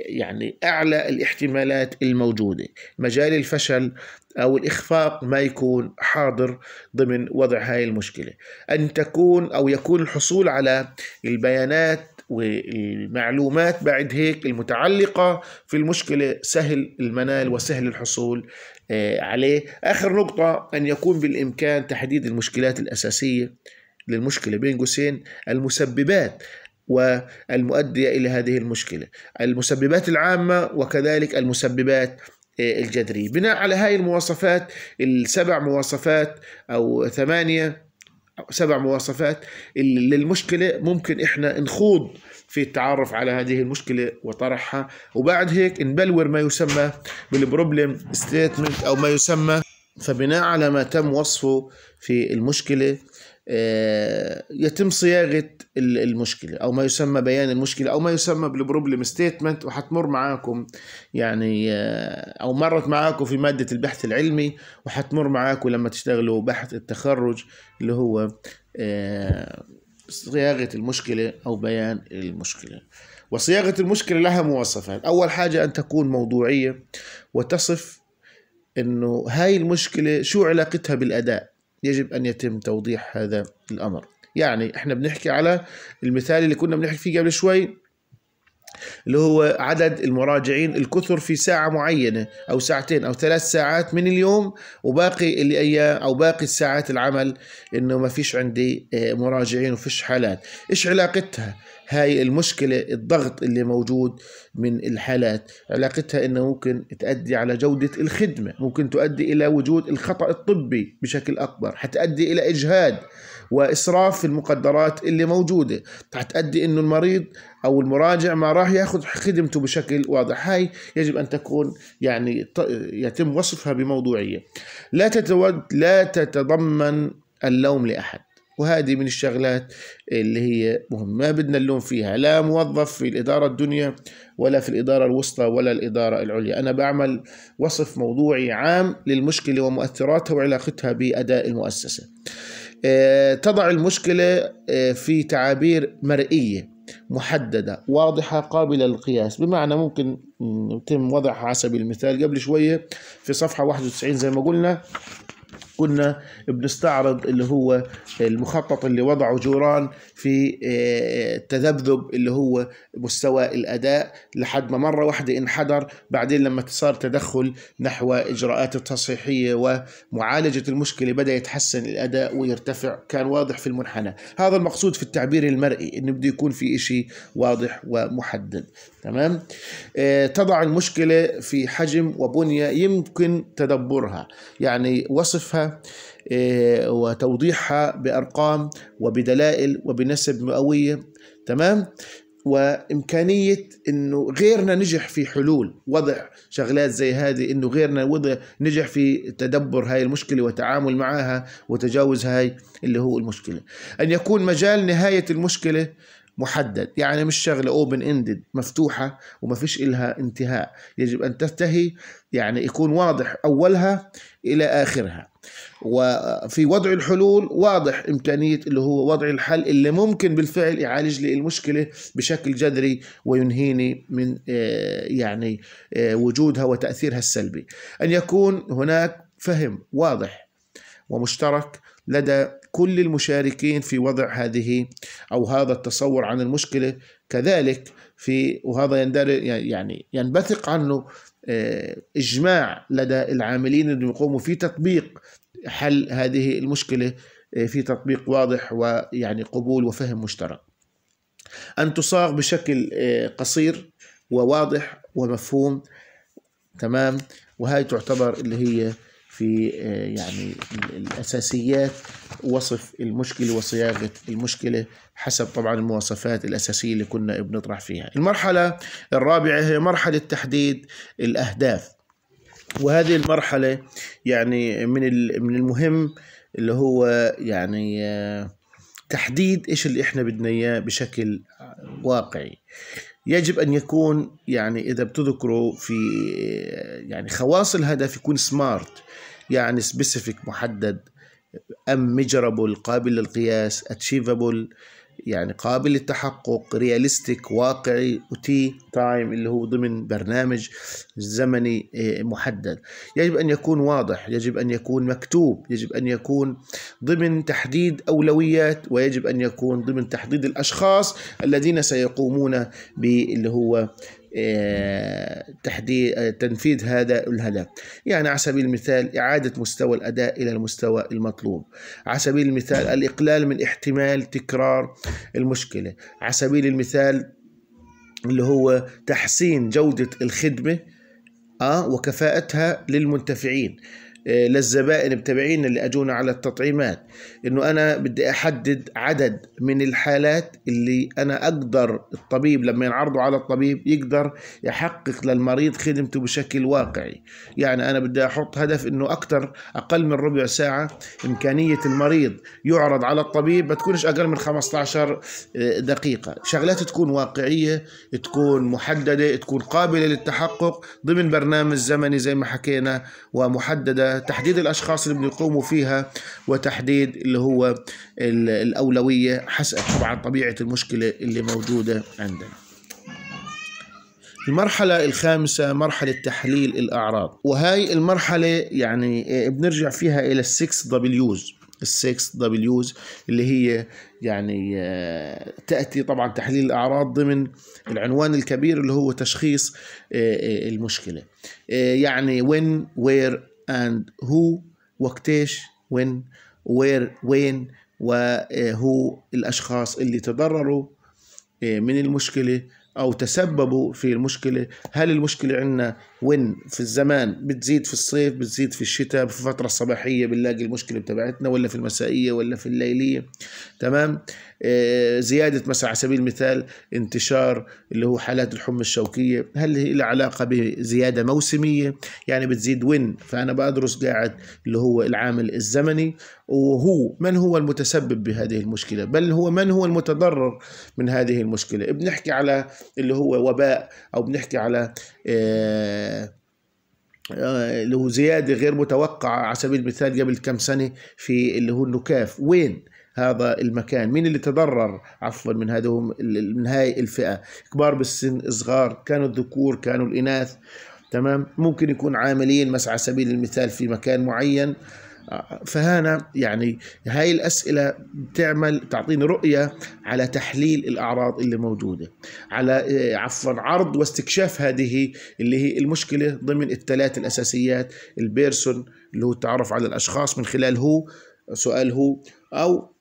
يعني اعلى الاحتمالات الموجوده مجال الفشل او الاخفاق ما يكون حاضر ضمن وضع هاي المشكله ان تكون او يكون الحصول على البيانات والمعلومات بعد هيك المتعلقة في المشكلة سهل المنال وسهل الحصول آه، عليه آخر نقطة أن يكون بالإمكان تحديد المشكلات الأساسية للمشكلة بين قوسين المسببات والمؤدية إلى هذه المشكلة المسببات العامة وكذلك المسببات آه، الجذرية بناء على هاي المواصفات السبع مواصفات أو ثمانية سبع مواصفات للمشكلة ممكن إحنا نخوض في التعرف على هذه المشكلة وطرحها وبعد هيك نبلور ما يسمى بالبروبلم ستيتمنت أو ما يسمى فبناء على ما تم وصفه في المشكلة آه، يتم صياغه المشكله او ما يسمى بيان المشكله او ما يسمى بالبروبلم ستيتمنت وحتمر معاكم يعني آه، او مرت معاكم في ماده البحث العلمي وحتمر معاكم لما تشتغلوا بحث التخرج اللي هو آه، صياغه المشكله او بيان المشكله وصياغه المشكله لها مواصفات اول حاجه ان تكون موضوعيه وتصف انه هاي المشكله شو علاقتها بالاداء يجب أن يتم توضيح هذا الأمر يعني احنا بنحكي على المثال اللي كنا بنحكي فيه قبل شوي اللي هو عدد المراجعين الكثر في ساعة معينة أو ساعتين أو ثلاث ساعات من اليوم وباقي اللي أيام أو باقي الساعات العمل إنه ما فيش عندي آه، مراجعين وفيش حالات إيش علاقتها هاي المشكلة الضغط اللي موجود من الحالات علاقتها أنه ممكن تؤدي على جودة الخدمة ممكن تؤدي إلى وجود الخطأ الطبي بشكل أكبر حتؤدي إلى إجهاد وإسراف في المقدرات اللي موجودة حتؤدي أنه المريض أو المراجع ما راح يأخذ خدمته بشكل واضح هاي يجب أن تكون يعني يتم وصفها بموضوعية لا, تتود لا تتضمن اللوم لأحد وهذه من الشغلات اللي هي مهمة ما بدنا اللوم فيها لا موظف في الإدارة الدنيا ولا في الإدارة الوسطى ولا الإدارة العليا أنا بعمل وصف موضوعي عام للمشكلة ومؤثراتها وعلاقتها بأداء المؤسسة آه، تضع المشكلة آه، في تعابير مرئية محددة واضحة قابلة للقياس بمعنى ممكن يتم وضعها على سبيل المثال قبل شوية في صفحة 91 زي ما قلنا كنا بنستعرض اللي هو المخطط اللي وضعه جوران في التذبذب آه، اللي هو مستوى الأداء لحد ما مرة واحدة انحدر بعدين لما صار تدخل نحو إجراءات التصحيحية ومعالجة المشكلة بدأ يتحسن الأداء ويرتفع كان واضح في المنحنى هذا المقصود في التعبير المرئي إنه بده يكون في شيء واضح ومحدد تمام آه، تضع المشكلة في حجم وبنية يمكن تدبرها يعني وصفها إيه، وتوضيحها بأرقام وبدلائل وبنسب مئوية تمام وامكانيه انه غيرنا نجح في حلول وضع شغلات زي هذه انه غيرنا وضع نجح في تدبر هاي المشكله وتعامل معها وتجاوز هاي اللي هو المشكله ان يكون مجال نهايه المشكله محدد يعني مش شغلة open ended مفتوحة وما فيش إلها انتهاء يجب أن تنتهي يعني يكون واضح أولها إلى آخرها وفي وضع الحلول واضح إمكانية اللي هو وضع الحل اللي ممكن بالفعل يعالج لي المشكلة بشكل جذري وينهيني من آه، يعني آه، وجودها وتأثيرها السلبي أن يكون هناك فهم واضح ومشترك لدى كل المشاركين في وضع هذه أو هذا التصور عن المشكلة كذلك في وهذا يعني ينبثق عنه آه، إجماع لدى العاملين اللي يقوموا في تطبيق حل هذه المشكلة آه، في تطبيق واضح ويعني قبول وفهم مشترك أن تصاغ بشكل آه، قصير وواضح ومفهوم تمام وهي تعتبر اللي هي في آه، يعني الأساسيات وصف المشكلة وصياغة المشكلة حسب طبعا المواصفات الأساسية اللي كنا بنطرح فيها المرحلة الرابعة هي مرحلة تحديد الأهداف وهذه المرحلة يعني من من المهم اللي هو يعني آه، تحديد ايش اللي احنا بدنا اياه بشكل واقعي يجب ان يكون يعني اذا بتذكروا في يعني خواص الهدف يكون سمارت يعني سبيسيفيك محدد ميجرابل قابل للقياس اتشيفبل يعني قابل للتحقق رياليستيك واقعي وتي تايم اللي هو ضمن برنامج زمني آه، محدد يجب أن يكون واضح يجب أن يكون مكتوب يجب أن يكون ضمن تحديد أولويات ويجب أن يكون ضمن تحديد الأشخاص الذين سيقومون باللي هو آه، تحديد آه، تنفيذ هذا الهدف يعني على سبيل المثال إعادة مستوى الأداء إلى المستوى المطلوب على سبيل المثال الإقلال من احتمال تكرار المشكلة على سبيل المثال اللي هو تحسين جودة الخدمة آه، وكفاءتها للمنتفعين آه، للزبائن بتبعينا اللي اجونا على التطعيمات انه انا بدي احدد عدد من الحالات اللي انا اقدر الطبيب لما ينعرضوا على الطبيب يقدر يحقق للمريض خدمته بشكل واقعي يعني انا بدي احط هدف انه اكثر اقل من ربع ساعه امكانيه المريض يعرض على الطبيب ما تكونش اقل من 15 آه، دقيقه شغلات تكون واقعيه تكون محدده تكون قابله للتحقق ضمن برنامج زمني زي ما حكينا ومحدده تحديد الاشخاص اللي بدهم يقوموا فيها وتحديد اللي هو الاولويه حسب طبعا طبيعه المشكله اللي موجوده عندنا المرحلة الخامسة مرحلة تحليل الأعراض وهي المرحلة يعني بنرجع فيها إلى السكس دبليوز السكس دبليوز اللي هي يعني آه، تأتي طبعا تحليل الأعراض ضمن العنوان الكبير اللي هو تشخيص آه، آه، المشكلة يعني when where and who وقتيش when where when وهو الأشخاص اللي تضرروا آه، من المشكلة أو تسببوا في المشكلة هل المشكلة عندنا وين في الزمان بتزيد في الصيف بتزيد في الشتاء في الفترة الصباحية بنلاقي المشكلة بتبعتنا ولا في المسائية ولا في الليلية تمام آه، زيادة مثلا على سبيل المثال انتشار اللي هو حالات الحمى الشوكية هل هي لها علاقة بزيادة موسمية يعني بتزيد وين فأنا بدرس قاعد اللي هو العامل الزمني وهو من هو المتسبب بهذه المشكلة بل هو من هو المتضرر من هذه المشكلة بنحكي على اللي هو وباء او بنحكي على آه، آه، اللي هو زيادة غير متوقعة على سبيل المثال قبل كم سنة في اللي هو النكاف وين هذا المكان مين اللي تضرر عفوا من هذا من هاي الفئة كبار بالسن صغار كانوا الذكور كانوا الإناث تمام ممكن يكون عاملين مثلا على سبيل المثال في مكان معين فهنا يعني هاي الأسئلة بتعمل تعطيني رؤية على تحليل الأعراض اللي موجودة على آه، عفوا عرض واستكشاف هذه اللي هي المشكلة ضمن الثلاث الأساسيات البيرسون اللي هو التعرف على الأشخاص من خلال هو سؤال هو أو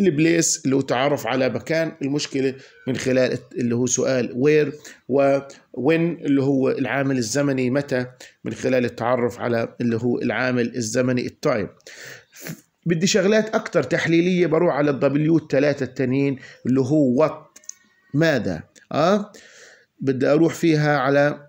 البليس اللي هو تعرف على مكان المشكله من خلال اللي هو سؤال وير و وين اللي هو العامل الزمني متى من خلال التعرف على اللي هو العامل الزمني التايم بدي شغلات اكثر تحليليه بروح على الدبليو الثلاثه التانيين اللي هو وات ماذا اه بدي اروح فيها على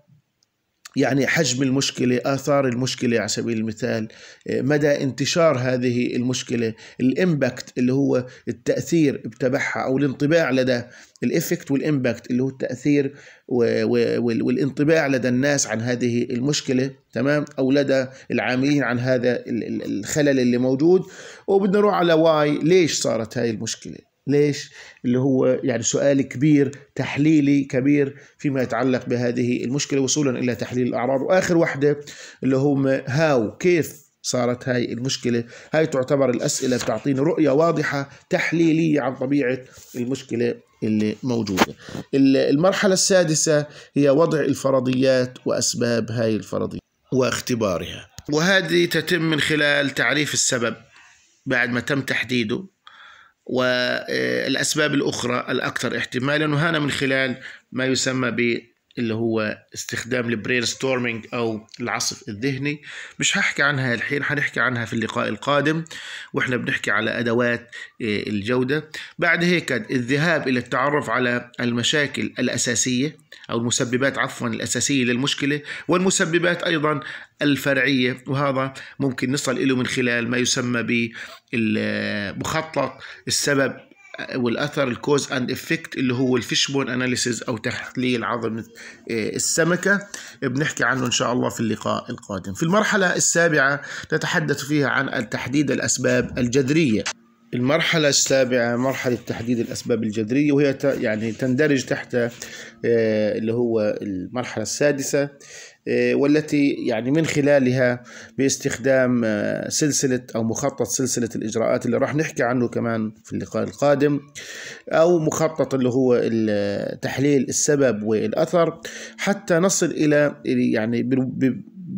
يعني حجم المشكلة آثار المشكلة على سبيل المثال آه، مدى انتشار هذه المشكلة الإمباكت اللي هو التأثير تبعها أو الانطباع لدى الإفكت والإمباكت اللي هو التأثير والانطباع لدى الناس عن هذه المشكلة تمام أو لدى العاملين عن هذا الخلل اللي موجود وبدنا نروح على واي ليش صارت هاي المشكلة ليش؟ اللي هو يعني سؤال كبير تحليلي كبير فيما يتعلق بهذه المشكلة وصولا إلى تحليل الأعراض وآخر واحدة اللي هم هاو كيف صارت هاي المشكلة هاي تعتبر الأسئلة بتعطيني رؤية واضحة تحليلية عن طبيعة المشكلة اللي موجودة المرحلة السادسة هي وضع الفرضيات وأسباب هاي الفرضيات واختبارها وهذه تتم من خلال تعريف السبب بعد ما تم تحديده والأسباب الأخرى الأكثر احتمالا وهذا من خلال ما يسمى اللي هو استخدام البرين ستورمينج او العصف الذهني مش هحكي عنها الحين هنحكي عنها في اللقاء القادم واحنا بنحكي على ادوات آه، الجوده بعد هيك الذهاب الى التعرف على المشاكل الاساسيه او المسببات عفوا الاساسيه للمشكله والمسببات ايضا الفرعيه وهذا ممكن نصل له من خلال ما يسمى بمخطط السبب والاثر الكوز اند افكت اللي هو الفيشبون اناليسيز او تحليل عظمه آه، السمكه بنحكي عنه ان شاء الله في اللقاء القادم في المرحله السابعه نتحدث فيها عن تحديد الاسباب الجذريه المرحلة السابعة مرحلة تحديد الأسباب الجذرية وهي يعني تندرج تحت آه، اللي هو المرحلة السادسة آه، والتي يعني من خلالها باستخدام آه، سلسلة أو مخطط سلسلة الإجراءات اللي راح نحكي عنه كمان في اللقاء القادم أو مخطط اللي هو آه، تحليل السبب والأثر حتى نصل إلى يعني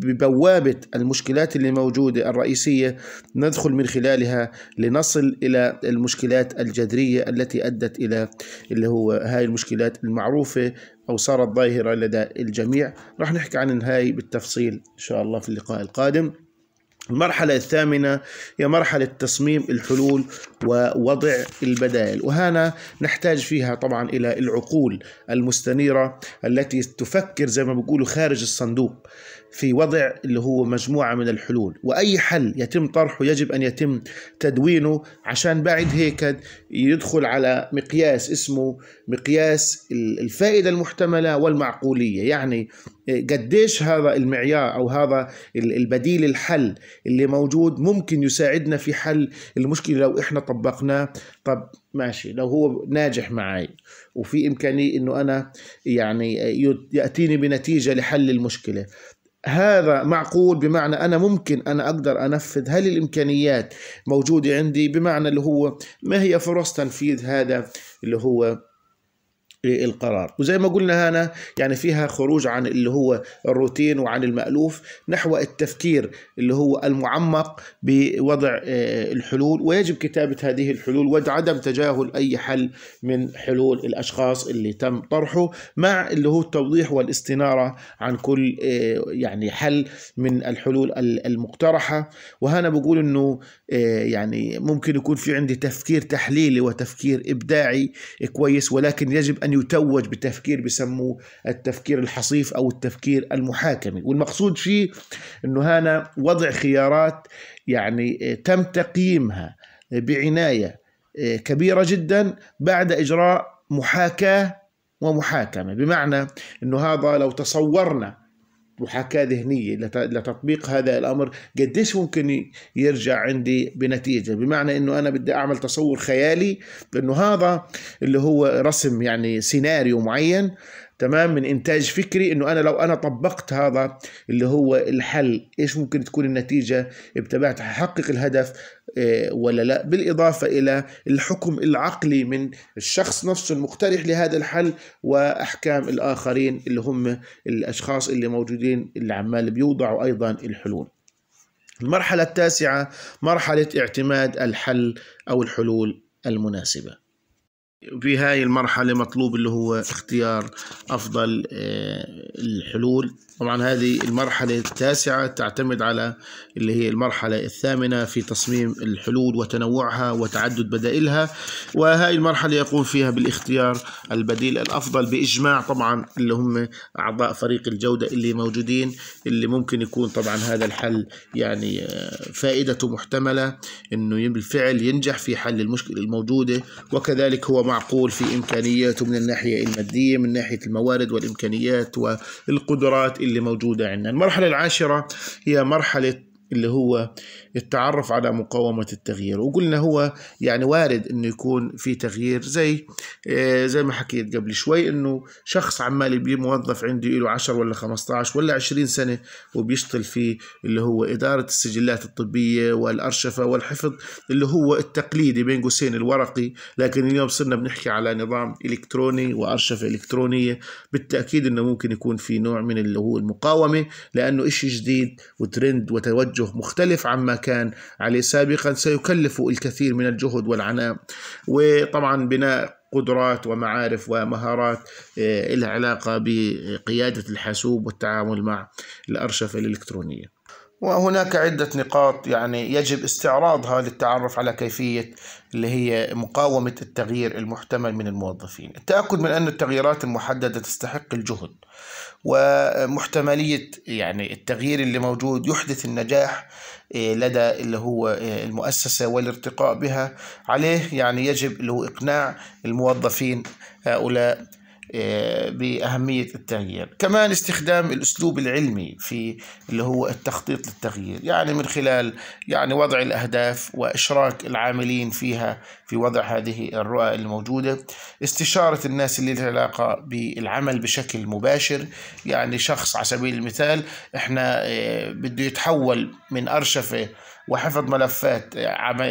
ببوابة المشكلات اللي موجودة الرئيسية ندخل من خلالها لنصل إلى المشكلات الجذرية التي أدت إلى اللي هو هاي المشكلات المعروفة أو صارت ظاهرة لدى الجميع راح نحكي عن هاي بالتفصيل إن شاء الله في اللقاء القادم المرحلة الثامنة هي مرحلة تصميم الحلول ووضع البدائل وهنا نحتاج فيها طبعا إلى العقول المستنيرة التي تفكر زي ما بيقولوا خارج الصندوق في وضع اللي هو مجموعة من الحلول وأي حل يتم طرحه يجب أن يتم تدوينه عشان بعد هيك يدخل على مقياس اسمه مقياس الفائدة المحتملة والمعقولية يعني قديش هذا المعيار أو هذا البديل الحل اللي موجود ممكن يساعدنا في حل المشكلة لو إحنا طبقناه طب ماشي لو هو ناجح معي وفي إمكانية أنه أنا يعني يأتيني بنتيجة لحل المشكلة هذا معقول بمعنى أنا ممكن أنا أقدر أنفذ هل الإمكانيات موجودة عندي بمعنى اللي هو ما هي فرص تنفيذ هذا اللي هو القرار وزي ما قلنا هنا يعني فيها خروج عن اللي هو الروتين وعن المألوف نحو التفكير اللي هو المعمق بوضع آه، الحلول ويجب كتابة هذه الحلول وعدم تجاهل أي حل من حلول الأشخاص اللي تم طرحه مع اللي هو التوضيح والاستنارة عن كل آه، يعني حل من الحلول المقترحة وهنا بقول أنه آه، يعني ممكن يكون في عندي تفكير تحليلي وتفكير إبداعي كويس ولكن يجب أن يتوج بتفكير بسموه التفكير الحصيف أو التفكير المحاكمي والمقصود فيه أنه هنا وضع خيارات يعني آه، تم تقييمها بعناية آه، كبيرة جدا بعد إجراء محاكاة ومحاكمة بمعنى أنه هذا لو تصورنا محاكاة ذهنية لتطبيق هذا الأمر قديش ممكن يرجع عندي بنتيجة بمعنى أنه أنا بدي أعمل تصور خيالي أنه هذا اللي هو رسم يعني سيناريو معين تمام من انتاج فكري انه انا لو انا طبقت هذا اللي هو الحل ايش ممكن تكون النتيجه بتبعت حقق الهدف آه، ولا لا بالاضافه الى الحكم العقلي من الشخص نفسه المقترح لهذا الحل واحكام الاخرين اللي هم الاشخاص اللي موجودين اللي عمال بيوضعوا ايضا الحلول المرحله التاسعه مرحله اعتماد الحل او الحلول المناسبه في هاي المرحلة مطلوب اللي هو اختيار أفضل آه، الحلول طبعا هذه المرحلة التاسعة تعتمد على اللي هي المرحلة الثامنة في تصميم الحلول وتنوعها وتعدد بدائلها وهذه المرحلة يقوم فيها بالاختيار البديل الأفضل بإجماع طبعا اللي هم أعضاء فريق الجودة اللي موجودين اللي ممكن يكون طبعا هذا الحل يعني آه، فائدته محتملة أنه بالفعل ينجح في حل المشكلة الموجودة وكذلك هو معقول في إمكانياته من الناحية المادية من ناحية الموارد والإمكانيات والقدرات اللي موجودة عندنا المرحلة العاشرة هي مرحلة اللي هو التعرف على مقاومة التغيير وقلنا هو يعني وارد انه يكون في تغيير زي آه، زي ما حكيت قبل شوي انه شخص عمال يبي موظف عندي له 10 ولا 15 ولا 20 سنة وبيشتغل في اللي هو إدارة السجلات الطبية والأرشفة والحفظ اللي هو التقليدي بين قوسين الورقي لكن اليوم صرنا بنحكي على نظام إلكتروني وأرشفة إلكترونية بالتأكيد انه ممكن يكون في نوع من اللي هو المقاومة لأنه إشي جديد وترند وتوجه توجه مختلف عما كان عليه سابقا سيكلف الكثير من الجهد والعناء وطبعا بناء قدرات ومعارف ومهارات آه، لها علاقة بقيادة الحاسوب والتعامل مع الأرشفة الإلكترونية وهناك عدة نقاط يعني يجب استعراضها للتعرف على كيفية اللي هي مقاومة التغيير المحتمل من الموظفين التأكد من أن التغييرات المحددة تستحق الجهد ومحتملية يعني التغيير اللي موجود يحدث النجاح إيه، لدى اللي هو إيه، المؤسسة والارتقاء بها عليه يعني يجب له إقناع الموظفين هؤلاء آه، باهميه التغيير كمان استخدام الاسلوب العلمي في اللي هو التخطيط للتغيير يعني من خلال يعني وضع الاهداف واشراك العاملين فيها في وضع هذه الرؤى الموجوده استشاره الناس اللي لها علاقه بالعمل بشكل مباشر يعني شخص على سبيل المثال احنا آه، بده يتحول من ارشفه وحفظ ملفات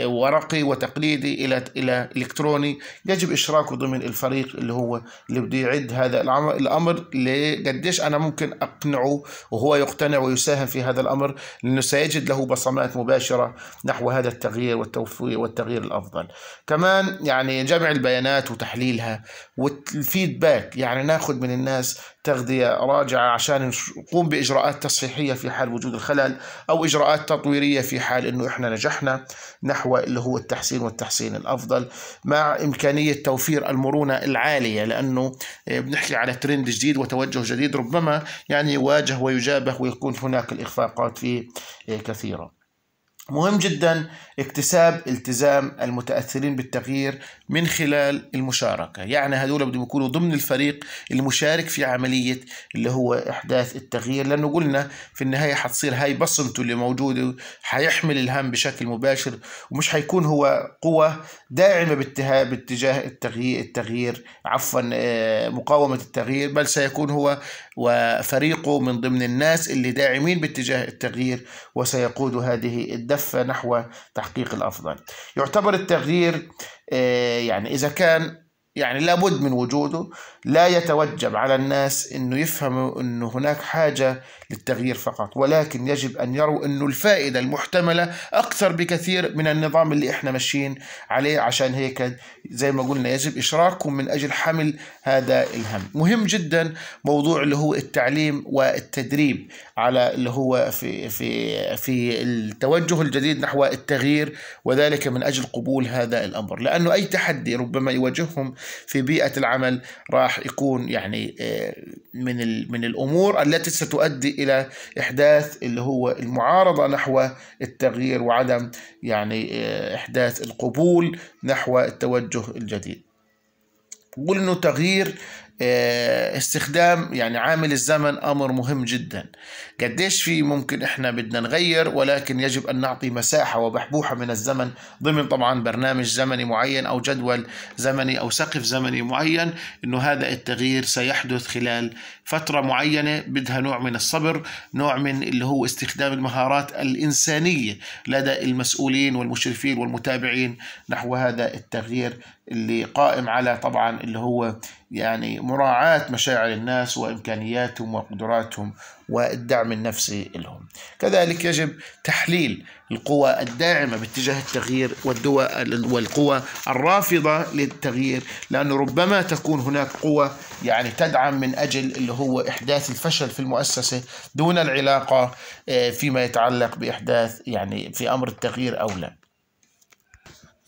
ورقي وتقليدي الى الى الكتروني يجب اشراكه ضمن الفريق اللي هو اللي بده يعد هذا الامر لقديش انا ممكن اقنعه وهو يقتنع ويساهم في هذا الامر لانه سيجد له بصمات مباشره نحو هذا التغيير والتوفيق والتغيير الافضل كمان يعني جمع البيانات وتحليلها والفيدباك يعني ناخذ من الناس تغذية راجعة عشان نقوم بإجراءات تصحيحية في حال وجود الخلل أو إجراءات تطويرية في حال أنه إحنا نجحنا نحو اللي هو التحسين والتحسين الأفضل مع إمكانية توفير المرونة العالية لأنه آه، بنحكي على ترند جديد وتوجه جديد ربما يعني يواجه ويجابه ويكون هناك الإخفاقات فيه آه، كثيرة مهم جدا اكتساب التزام المتاثرين بالتغيير من خلال المشاركة يعني هذول بدهم يكونوا ضمن الفريق المشارك في عملية اللي هو إحداث التغيير لأنه قلنا في النهاية حتصير هاي بصمته اللي موجودة حيحمل الهم بشكل مباشر ومش حيكون هو قوة داعمة باتجاه, باتجاه التغيير, التغيير عفوا آه، مقاومة التغيير بل سيكون هو وفريقه من ضمن الناس اللي داعمين باتجاه التغيير وسيقود هذه الدفة نحو تحقيق الأفضل يعتبر التغيير آه، يعني إذا كان يعني لابد من وجوده لا يتوجب على الناس أنه يفهموا أنه هناك حاجة للتغيير فقط ولكن يجب أن يروا أنه الفائدة المحتملة أكثر بكثير من النظام اللي إحنا ماشيين عليه عشان هيك زي ما قلنا يجب اشراككم من أجل حمل هذا الهم مهم جدا موضوع اللي هو التعليم والتدريب على اللي هو في, في, في التوجه الجديد نحو التغيير وذلك من أجل قبول هذا الأمر لأنه أي تحدي ربما يواجههم في بيئة العمل راح يكون يعني آه، من من الامور التي ستؤدي الى احداث اللي هو المعارضه نحو التغيير وعدم يعني آه، احداث القبول نحو التوجه الجديد بقول انه تغيير آه، استخدام يعني عامل الزمن امر مهم جدا قديش في ممكن احنا بدنا نغير ولكن يجب ان نعطي مساحه وبحبوحه من الزمن ضمن طبعا برنامج زمني معين او جدول زمني او سقف زمني معين انه هذا التغيير سيحدث خلال فترة معينة بدها نوع من الصبر نوع من اللي هو استخدام المهارات الإنسانية لدى المسؤولين والمشرفين والمتابعين نحو هذا التغيير اللي قائم على طبعا اللي هو يعني مراعاة مشاعر الناس وإمكانياتهم وقدراتهم والدعم النفسي لهم كذلك يجب تحليل القوى الداعمة باتجاه التغيير والدول والقوى الرافضة للتغيير لأنه ربما تكون هناك قوى يعني تدعم من أجل اللي هو إحداث الفشل في المؤسسة دون العلاقة آه، فيما يتعلق بإحداث يعني في أمر التغيير أو لا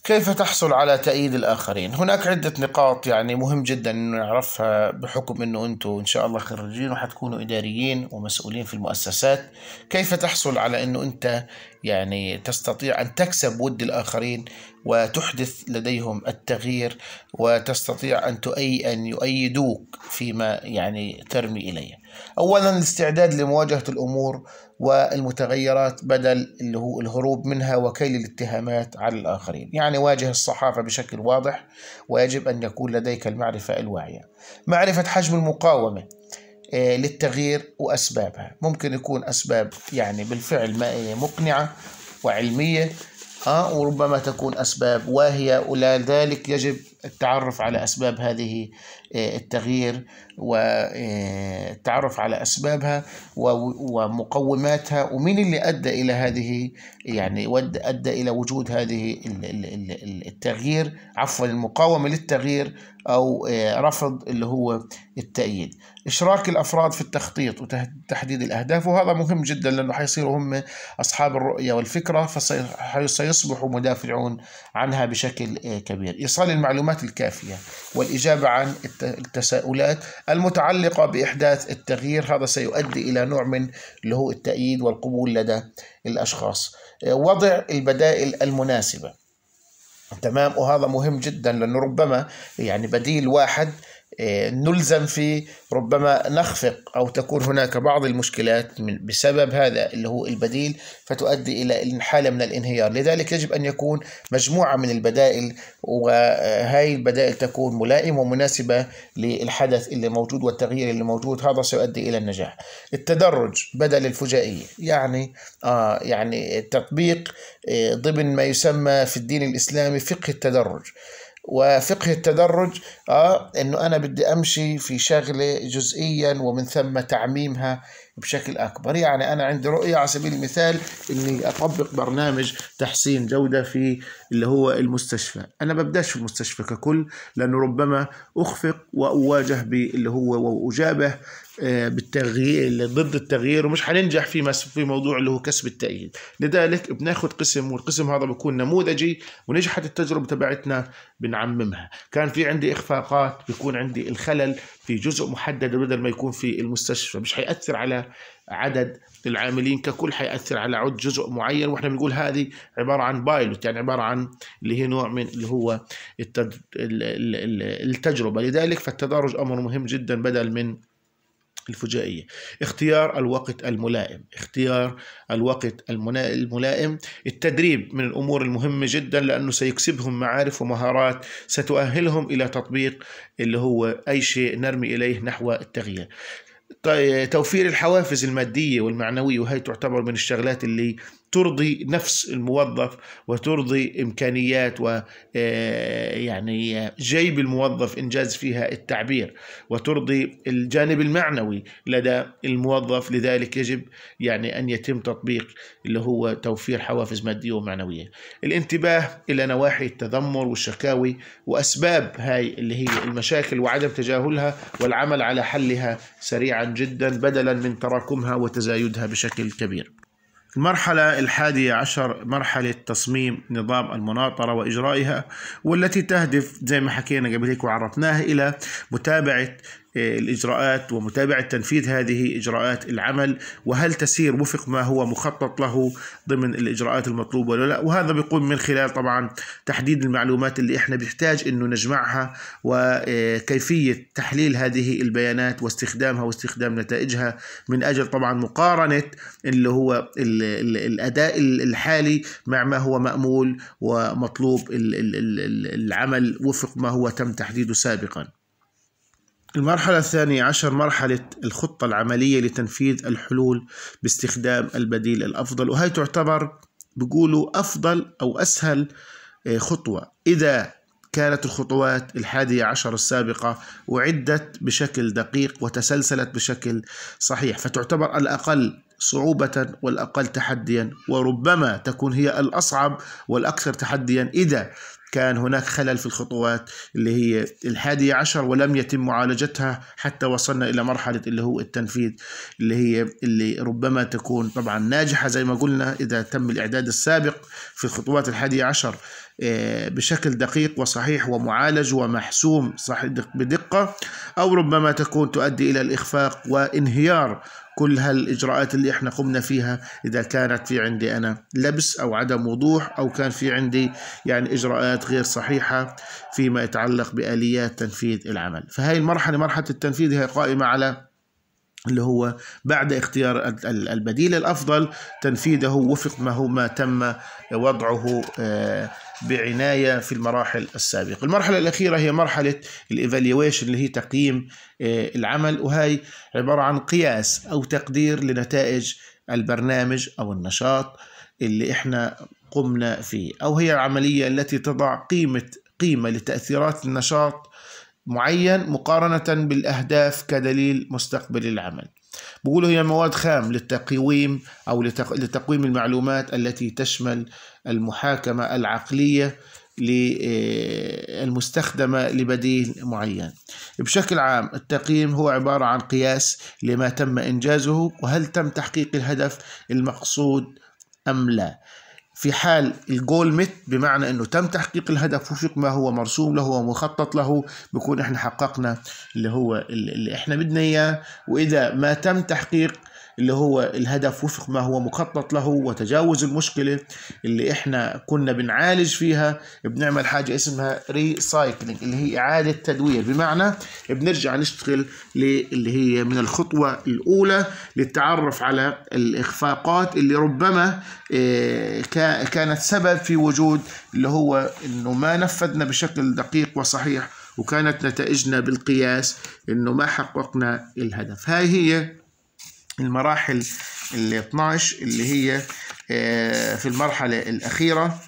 كيف تحصل على تأييد الآخرين؟ هناك عدة نقاط يعني مهم جدا إنه نعرفها بحكم إنه أنتم إن شاء الله خريجين وحتكونوا إداريين ومسؤولين في المؤسسات، كيف تحصل على إنه أنت يعني تستطيع أن تكسب ود الآخرين وتحدث لديهم التغيير وتستطيع أن تؤي أن يؤيدوك فيما يعني ترمي إليه. أولا الاستعداد لمواجهة الأمور والمتغيرات بدل اللي هو الهروب منها وكيل الاتهامات على الآخرين يعني واجه الصحافة بشكل واضح ويجب أن يكون لديك المعرفة الواعية معرفة حجم المقاومة آه، للتغيير وأسبابها ممكن يكون أسباب يعني بالفعل مقنعة وعلمية آه، وربما تكون أسباب واهية ولذلك يجب التعرف على أسباب هذه آه، التغيير والتعرف آه، على أسبابها ومقوماتها ومين اللي أدى إلى هذه يعني أدى إلى وجود هذه التغيير عفوا المقاومة للتغيير أو آه، رفض اللي هو التأييد إشراك الأفراد في التخطيط وتحديد الأهداف وهذا مهم جدا لأنه حيصيروا هم أصحاب الرؤية والفكرة فسيصبحوا مدافعون عنها بشكل كبير إيصال المعلومات المعلومات الكافية والإجابة عن التساؤلات المتعلقة بإحداث التغيير هذا سيؤدي إلى نوع من اللي هو التأييد والقبول لدى الأشخاص آه، وضع البدائل المناسبة تمام وهذا مهم جدا لأنه ربما يعني بديل واحد آه، نلزم فيه ربما نخفق أو تكون هناك بعض المشكلات من بسبب هذا اللي هو البديل فتؤدي إلى حالة من الانهيار لذلك يجب أن يكون مجموعة من البدائل وهاي البدائل تكون ملائمة ومناسبة للحدث اللي موجود والتغيير اللي موجود هذا سيؤدي إلى النجاح التدرج بدل الفجائية يعني آه يعني تطبيق آه، ضمن ما يسمى في الدين الإسلامي فقه التدرج وفقه التدرج اه انه انا بدي امشي في شغله جزئيا ومن ثم تعميمها بشكل اكبر، يعني انا عندي رؤيه على سبيل المثال اني اطبق برنامج تحسين جوده في اللي هو المستشفى، انا ببداش في المستشفى ككل لانه ربما اخفق واواجه باللي هو واجابه آه، بالتغيير ضد التغيير ومش حننجح في في موضوع اللي هو كسب التأييد لذلك بناخذ قسم والقسم هذا بيكون نموذجي ونجحت التجربة تبعتنا بنعممها كان في عندي إخفاقات بيكون عندي الخلل في جزء محدد بدل ما يكون في المستشفى مش حيأثر على عدد العاملين ككل حيأثر على عد جزء معين واحنا بنقول هذه عبارة عن بايلوت يعني عبارة عن اللي هي نوع من اللي هو التجربة لذلك فالتدرج أمر مهم جدا بدل من الفجائية اختيار الوقت الملائم اختيار الوقت الملائم التدريب من الأمور المهمة جدا لأنه سيكسبهم معارف ومهارات ستؤهلهم إلى تطبيق اللي هو أي شيء نرمي إليه نحو التغيير توفير الحوافز المادية والمعنوية وهي تعتبر من الشغلات اللي ترضي نفس الموظف وترضي امكانيات و آه، يعني آه، جيب الموظف انجاز فيها التعبير وترضي الجانب المعنوي لدى الموظف لذلك يجب يعني ان يتم تطبيق اللي هو توفير حوافز ماديه ومعنويه. الانتباه الى نواحي التذمر والشكاوي واسباب هاي اللي هي المشاكل وعدم تجاهلها والعمل على حلها سريعا جدا بدلا من تراكمها وتزايدها بشكل كبير. المرحلة الحادية عشر مرحلة تصميم نظام المناطرة وإجرائها والتي تهدف زي ما حكينا قبل هيك وعرفناها إلى متابعة الإجراءات ومتابعة تنفيذ هذه إجراءات العمل وهل تسير وفق ما هو مخطط له ضمن الإجراءات المطلوبة ولا لا وهذا بيقوم من خلال طبعا تحديد المعلومات اللي إحنا بيحتاج أنه نجمعها وكيفية تحليل هذه البيانات واستخدامها واستخدام نتائجها من أجل طبعا مقارنة اللي هو الأداء الحالي مع ما هو مأمول ومطلوب العمل وفق ما هو تم تحديده سابقا المرحلة الثانية عشر مرحلة الخطة العملية لتنفيذ الحلول باستخدام البديل الأفضل وهي تعتبر بقولوا أفضل أو أسهل آه، خطوة إذا كانت الخطوات الحادية عشر السابقة أعدت بشكل دقيق وتسلسلت بشكل صحيح فتعتبر الأقل صعوبة والأقل تحديا وربما تكون هي الأصعب والأكثر تحديا إذا كان هناك خلل في الخطوات اللي هي الحادية عشر ولم يتم معالجتها حتى وصلنا إلى مرحلة اللي هو التنفيذ اللي هي اللي ربما تكون طبعا ناجحة زي ما قلنا إذا تم الإعداد السابق في الخطوات الحادية عشر آه، بشكل دقيق وصحيح ومعالج ومحسوم صح بدقة أو ربما تكون تؤدي إلى الإخفاق وانهيار كل هالإجراءات اللي إحنا قمنا فيها إذا كانت في عندي أنا لبس أو عدم وضوح أو كان في عندي يعني إجراءات غير صحيحة فيما يتعلق بآليات تنفيذ العمل فهي المرحلة مرحلة التنفيذ هي قائمة على اللي هو بعد اختيار البديل الافضل تنفيذه وفق ما هو ما تم وضعه آه، بعناية في المراحل السابقة المرحلة الأخيرة هي مرحلة الإيفاليويشن اللي هي تقييم آه، العمل وهي عبارة عن قياس أو تقدير لنتائج البرنامج أو النشاط اللي إحنا قمنا فيه أو هي العملية التي تضع قيمة قيمة لتأثيرات النشاط معين مقارنة بالأهداف كدليل مستقبل العمل بقولوا هي مواد خام للتقويم أو لتقويم المعلومات التي تشمل المحاكمة العقلية آه، المستخدمة لبديل معين بشكل عام التقييم هو عبارة عن قياس لما تم إنجازه وهل تم تحقيق الهدف المقصود أم لا في حال الجول مت بمعنى انه تم تحقيق الهدف وفق ما هو مرسوم له ومخطط له بكون احنا حققنا اللي هو اللي احنا بدنا اياه واذا ما تم تحقيق اللي هو الهدف وفق ما هو مخطط له وتجاوز المشكلة اللي احنا كنا بنعالج فيها بنعمل حاجة اسمها ريسايكلينج اللي هي إعادة تدوير بمعنى بنرجع نشتغل اللي هي من الخطوة الأولى للتعرف على الإخفاقات اللي ربما آه، كانت سبب في وجود اللي هو إنه ما نفذنا بشكل دقيق وصحيح وكانت نتائجنا بالقياس إنه ما حققنا الهدف هاي هي المراحل ال 12 اللي هي آه، في المرحلة الأخيرة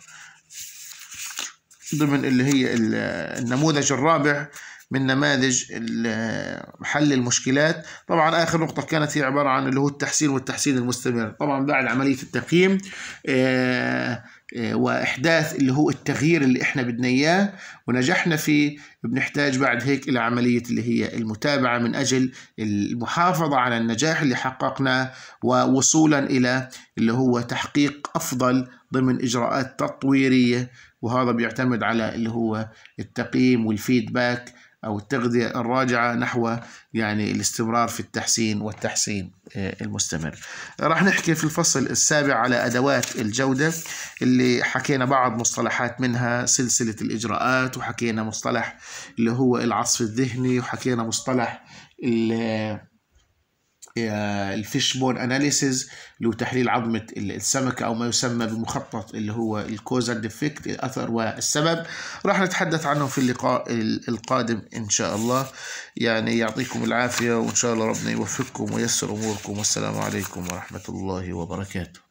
ضمن اللي هي النموذج الرابع من نماذج آه، حل المشكلات طبعا اخر نقطه كانت هي عباره عن اللي هو التحسين والتحسين المستمر طبعا بعد عمليه التقييم آه آه، واحداث اللي هو التغيير اللي احنا بدنا اياه ونجحنا فيه بنحتاج بعد هيك الى عمليه اللي هي المتابعه من اجل المحافظه على النجاح اللي حققناه ووصولا الى اللي هو تحقيق افضل ضمن اجراءات تطويريه وهذا بيعتمد على اللي هو التقييم والفيدباك أو التغذية الراجعة نحو يعني الاستمرار في التحسين والتحسين آه، المستمر راح نحكي في الفصل السابع على أدوات الجودة اللي حكينا بعض مصطلحات منها سلسلة الإجراءات وحكينا مصطلح اللي هو العصف الذهني وحكينا مصطلح الفيش بون اناليسيز اللي هو تحليل عظمه السمكه او ما يسمى بمخطط اللي هو الكوزا ديفكت الاثر والسبب راح نتحدث عنه في اللقاء القادم ان شاء الله يعني يعطيكم العافيه وان شاء الله ربنا يوفقكم ويسر اموركم والسلام عليكم ورحمه الله وبركاته